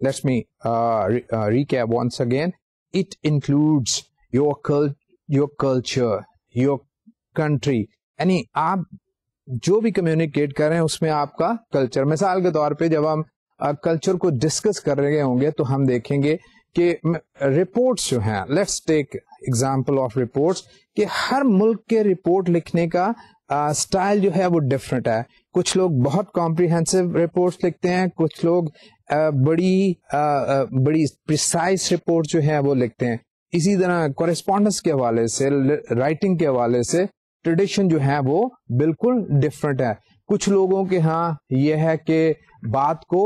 let me uh, re uh, recap once again it includes your cult your culture your country यानी आप जो भी कम्युनिकेट कर रहे हैं उसमें आपका कल्चर मिसाल के तौर पे जब हम कल्चर uh, को डिस्कस कर रहे होंगे तो हम देखेंगे कि रिपोर्ट्स जो हैं let's take example of reports कि हर मुल्क के रिपोर्ट लिखने का स्टाइल uh, जो है वो डिफरेंट है कुछ लोग बहुत कॉम्प्रिहेंसिव रिपोर्ट्स लिखते हैं कुछ लोग बड़ी बड़ी प्रिसाइज रिपोर्ट जो है वो लिखते हैं इसी तरह कॉरेस्पॉन्डेंस के हवाले से राइटिंग के हवाले से ट्रेडिशन जो है वो बिल्कुल डिफरेंट है कुछ लोगों के यहाँ यह है कि बात को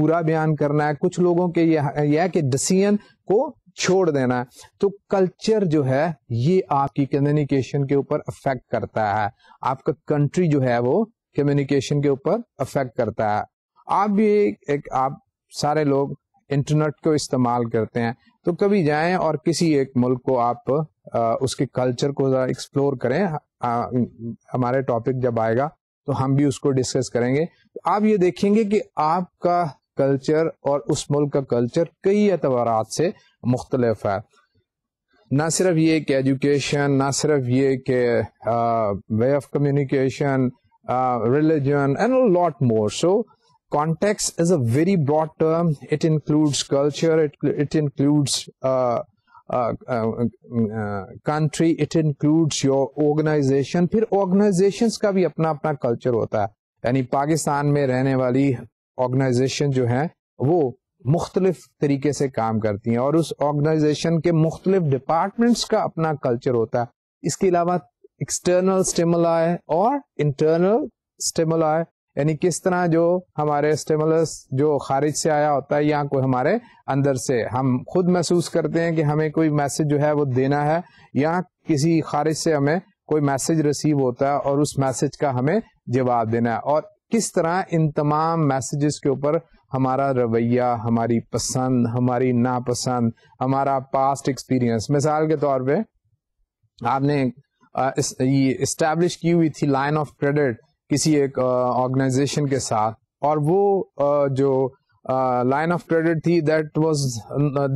पूरा बयान करना है कुछ लोगों के यह, यह है कि डिसीजन को छोड़ देना है तो कल्चर जो है ये आपकी कम्युनिकेशन के ऊपर अफेक्ट करता है आपका कंट्री जो है वो कम्युनिकेशन के ऊपर अफेक्ट करता है आप भी एक, एक आप सारे लोग इंटरनेट को इस्तेमाल करते हैं तो कभी जाएं और किसी एक मुल्क को आप आ, उसके कल्चर को एक्सप्लोर करें आ, हमारे टॉपिक जब आएगा तो हम भी उसको डिस्कस करेंगे तो आप ये देखेंगे कि आपका कल्चर और उस मुल्क का कल्चर कई एतबार से मुख्तलफ है ना सिर्फ ये कि एजुकेशन ना सिर्फ ये कि way of communication uh, religion and a lot more. So context is a very broad term. It includes culture. It, it includes uh, uh, uh, uh, country. It includes your organization. फिर organizations का भी अपना अपना culture होता है यानी पाकिस्तान में रहने वाली jo जो wo مختلف طریقے سے کام کرتی ہیں اور اس آرگنائزیشن کے مختلف ڈپارٹمنٹس کا اپنا کلچر ہوتا ہے اس کے علاوہ एक्सटर्नल स्टेमुलाई और इंटरनल स्टेमुलाई यानी किस तरह जो हमारे स्टेमुलस जो खारिज से आया होता है या कोई हमारे अंदर से हम खुद महसूस करते हैं कि हमें कोई मैसेज जो है वो देना है या किसी खारिज से हमें कोई मैसेज रिसीव होता है और उस मैसेज का हमें जवाब देना है और किस तरह इन तमाम मैसेजेस के ऊपर हमारा रवैया हमारी पसंद हमारी नापसंद हमारा पास्ट एक्सपीरियंस मिसाल के तौर पे आपने ये इस्टेब्लिश की हुई थी लाइन ऑफ क्रेडिट किसी एक ऑर्गेनाइजेशन के साथ और वो जो लाइन ऑफ क्रेडिट थी that was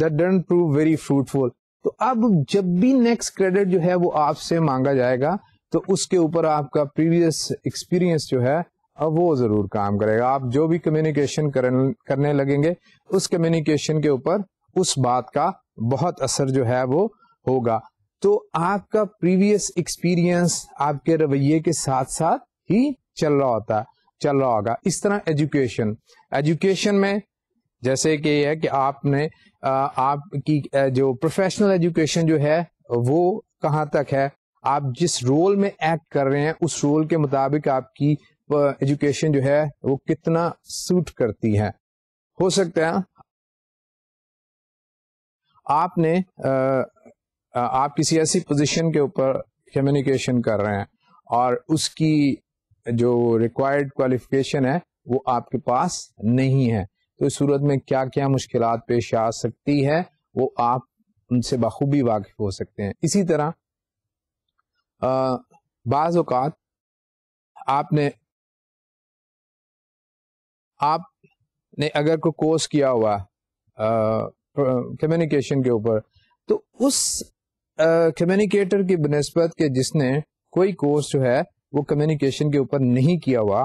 that didn't prove very fruitful तो अब जब भी नेक्स्ट क्रेडिट जो है वो आपसे मांगा जाएगा तो उसके ऊपर आपका प्रीवियस एक्सपीरियंस जो है वो जरूर काम करेगा आप जो भी कम्युनिकेशन करने लगेंगे उस कम्युनिकेशन के ऊपर उस बात का बहुत असर जो है वो होगा तो आपका प्रीवियस एक्सपीरियंस आपके रवैये के साथ साथ ही चल रहा होता चल रहा होगा इस तरह एजुकेशन एजुकेशन में जैसे कि है कि आपने आपकी जो प्रोफेशनल एजुकेशन जो है वो कहाँ तक है आप जिस रोल में एक्ट कर रहे हैं उस रोल के मुताबिक आपकी एजुकेशन जो है वो कितना सूट करती है हो सकता है आपने आप किसी ऐसी पोजीशन के ऊपर कम्युनिकेशन कर रहे हैं और उसकी जो रिक्वायर्ड क्वालिफिकेशन है वो आपके पास नहीं है तो इस सूरत में क्या क्या मुश्किल पेश आ सकती है वो आप उनसे बखूबी वाकिफ हो सकते हैं इसी तरह बाज़ अवत आपने आपने अगर कोई कोर्स किया हुआ कम्युनिकेशन के ऊपर तो उस कम्युनिकेटर की बनस्बत के जिसने कोई कोर्स जो है वो कम्युनिकेशन के ऊपर नहीं किया हुआ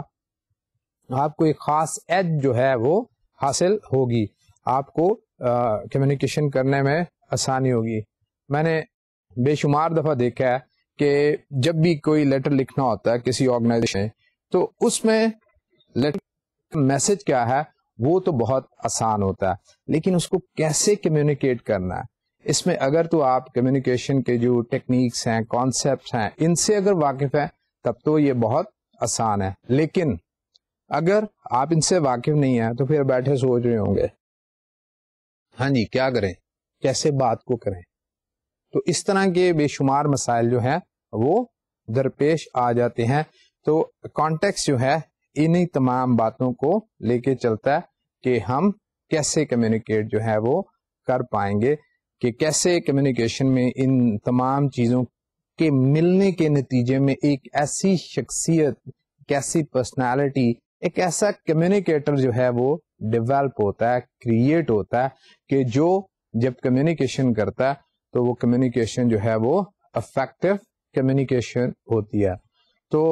आपको एक खास एज जो है वो हासिल होगी आपको कम्युनिकेशन करने में आसानी होगी मैंने बेशुमार दफ़ा देखा है कि जब भी कोई लेटर लिखना होता है किसी ऑर्गेनाइजेशन तो उसमें लेटर मैसेज क्या है वो तो बहुत आसान होता है लेकिन उसको कैसे कम्युनिकेट करना है इसमें अगर तो आप कम्युनिकेशन के जो टेक्निक्स हैं कॉन्सेप्ट हैं इनसे अगर वाकिफ हैं तब तो ये बहुत आसान है लेकिन अगर आप इनसे वाकिफ नहीं है तो फिर बैठे सोच रहे होंगे हाँ जी क्या करें कैसे बात को करें तो इस तरह के बेशुमार मसाइल जो हैं वो दरपेश आ जाते हैं तो कॉन्टेक्स्ट जो है इन्हीं तमाम बातों को लेके चलता है कि हम कैसे कम्युनिकेट जो है वो कर पाएंगे कि कैसे कम्युनिकेशन में इन तमाम चीज़ों के मिलने के नतीजे में एक ऐसी शख्सियत एक ऐसी पर्सनालिटी एक ऐसा कम्युनिकेटर जो है वो डेवलप होता है क्रिएट होता है कि जो जब कम्युनिकेशन करता है तो वो कम्युनिकेशन जो है वो अफेक्टिव कम्युनिकेशन होती है तो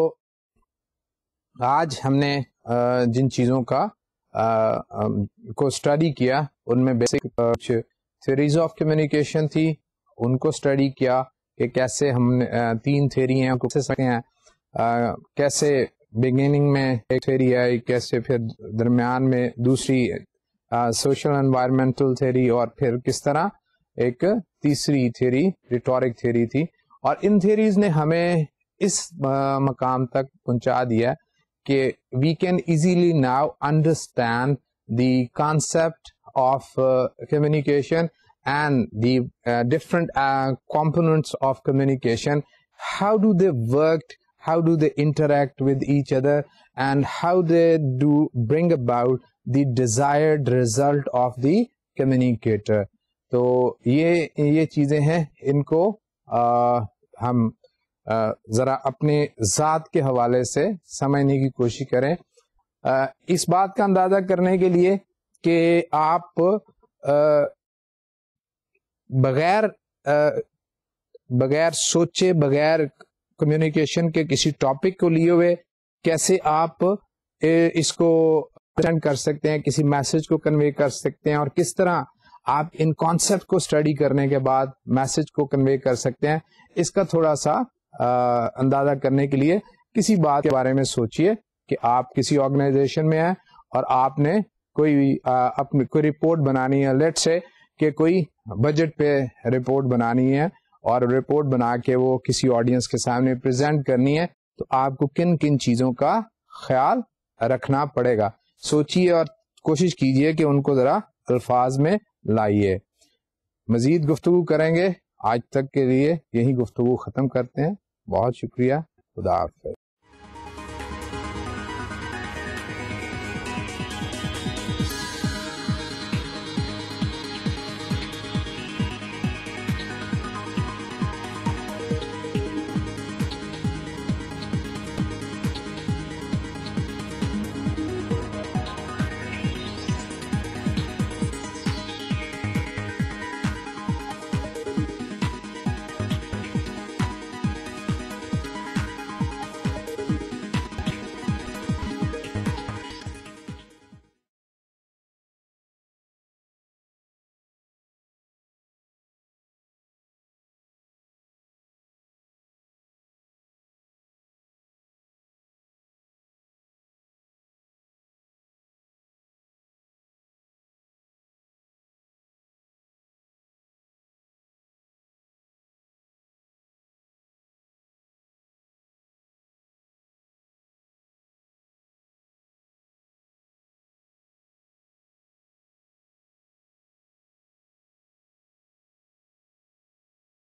आज हमने जिन चीज़ों का आ, को स्टडी किया उनमें बेसिक कुछ थ्योरीज ऑफ कम्युनिकेशन थी उनको स्टडी किया कि कैसे हमने तीन थ्योरी हैं सकते हैं आ, कैसे बिगिनिंग में एक थ्योरी आई कैसे फिर दरमियान में दूसरी सोशल एनवायरमेंटल थ्योरी और फिर किस तरह एक तीसरी थ्योरी रिटोरिक थ्योरी थी और इन थ्योरीज ने हमें इस आ, मकाम तक पहुंचा दिया कि we can easily now understand the concept of uh, communication and the uh, different uh, components of communication how do they work how do they interact with each other and how they do bring about the desired result of the communicator تو یہ یہ چیزیں ہیں ان کو آ, ہم آ, ذرا اپنے ذات کے حوالے سے سمجھنے کی کوشش کریں آ, اس بات کا اندازہ کرنے کے لیے कि आप बगैर बगैर सोचे बगैर कम्युनिकेशन के किसी टॉपिक को लिए हुए कैसे आप इसको प्रेजेंट कर सकते हैं किसी मैसेज को कन्वे कर सकते हैं और किस तरह आप इन कॉन्सेप्ट को स्टडी करने के बाद मैसेज को कन्वे कर सकते हैं इसका थोड़ा सा आ, अंदाजा करने के लिए किसी बात के बारे में सोचिए कि आप किसी ऑर्गेनाइजेशन में हैं और आपने कोई अपनी कोई रिपोर्ट बनानी है लेट से कि कोई बजट पे रिपोर्ट बनानी है और रिपोर्ट बना के वो किसी ऑडियंस के सामने प्रेजेंट करनी है तो आपको किन किन चीजों का ख्याल रखना पड़ेगा सोचिए और कोशिश कीजिए कि उनको जरा अल्फाज में लाइए मजीद गुफ्तु करेंगे आज तक के लिए यही गुफ्तु खत्म करते हैं बहुत शुक्रिया खुदा हाफिज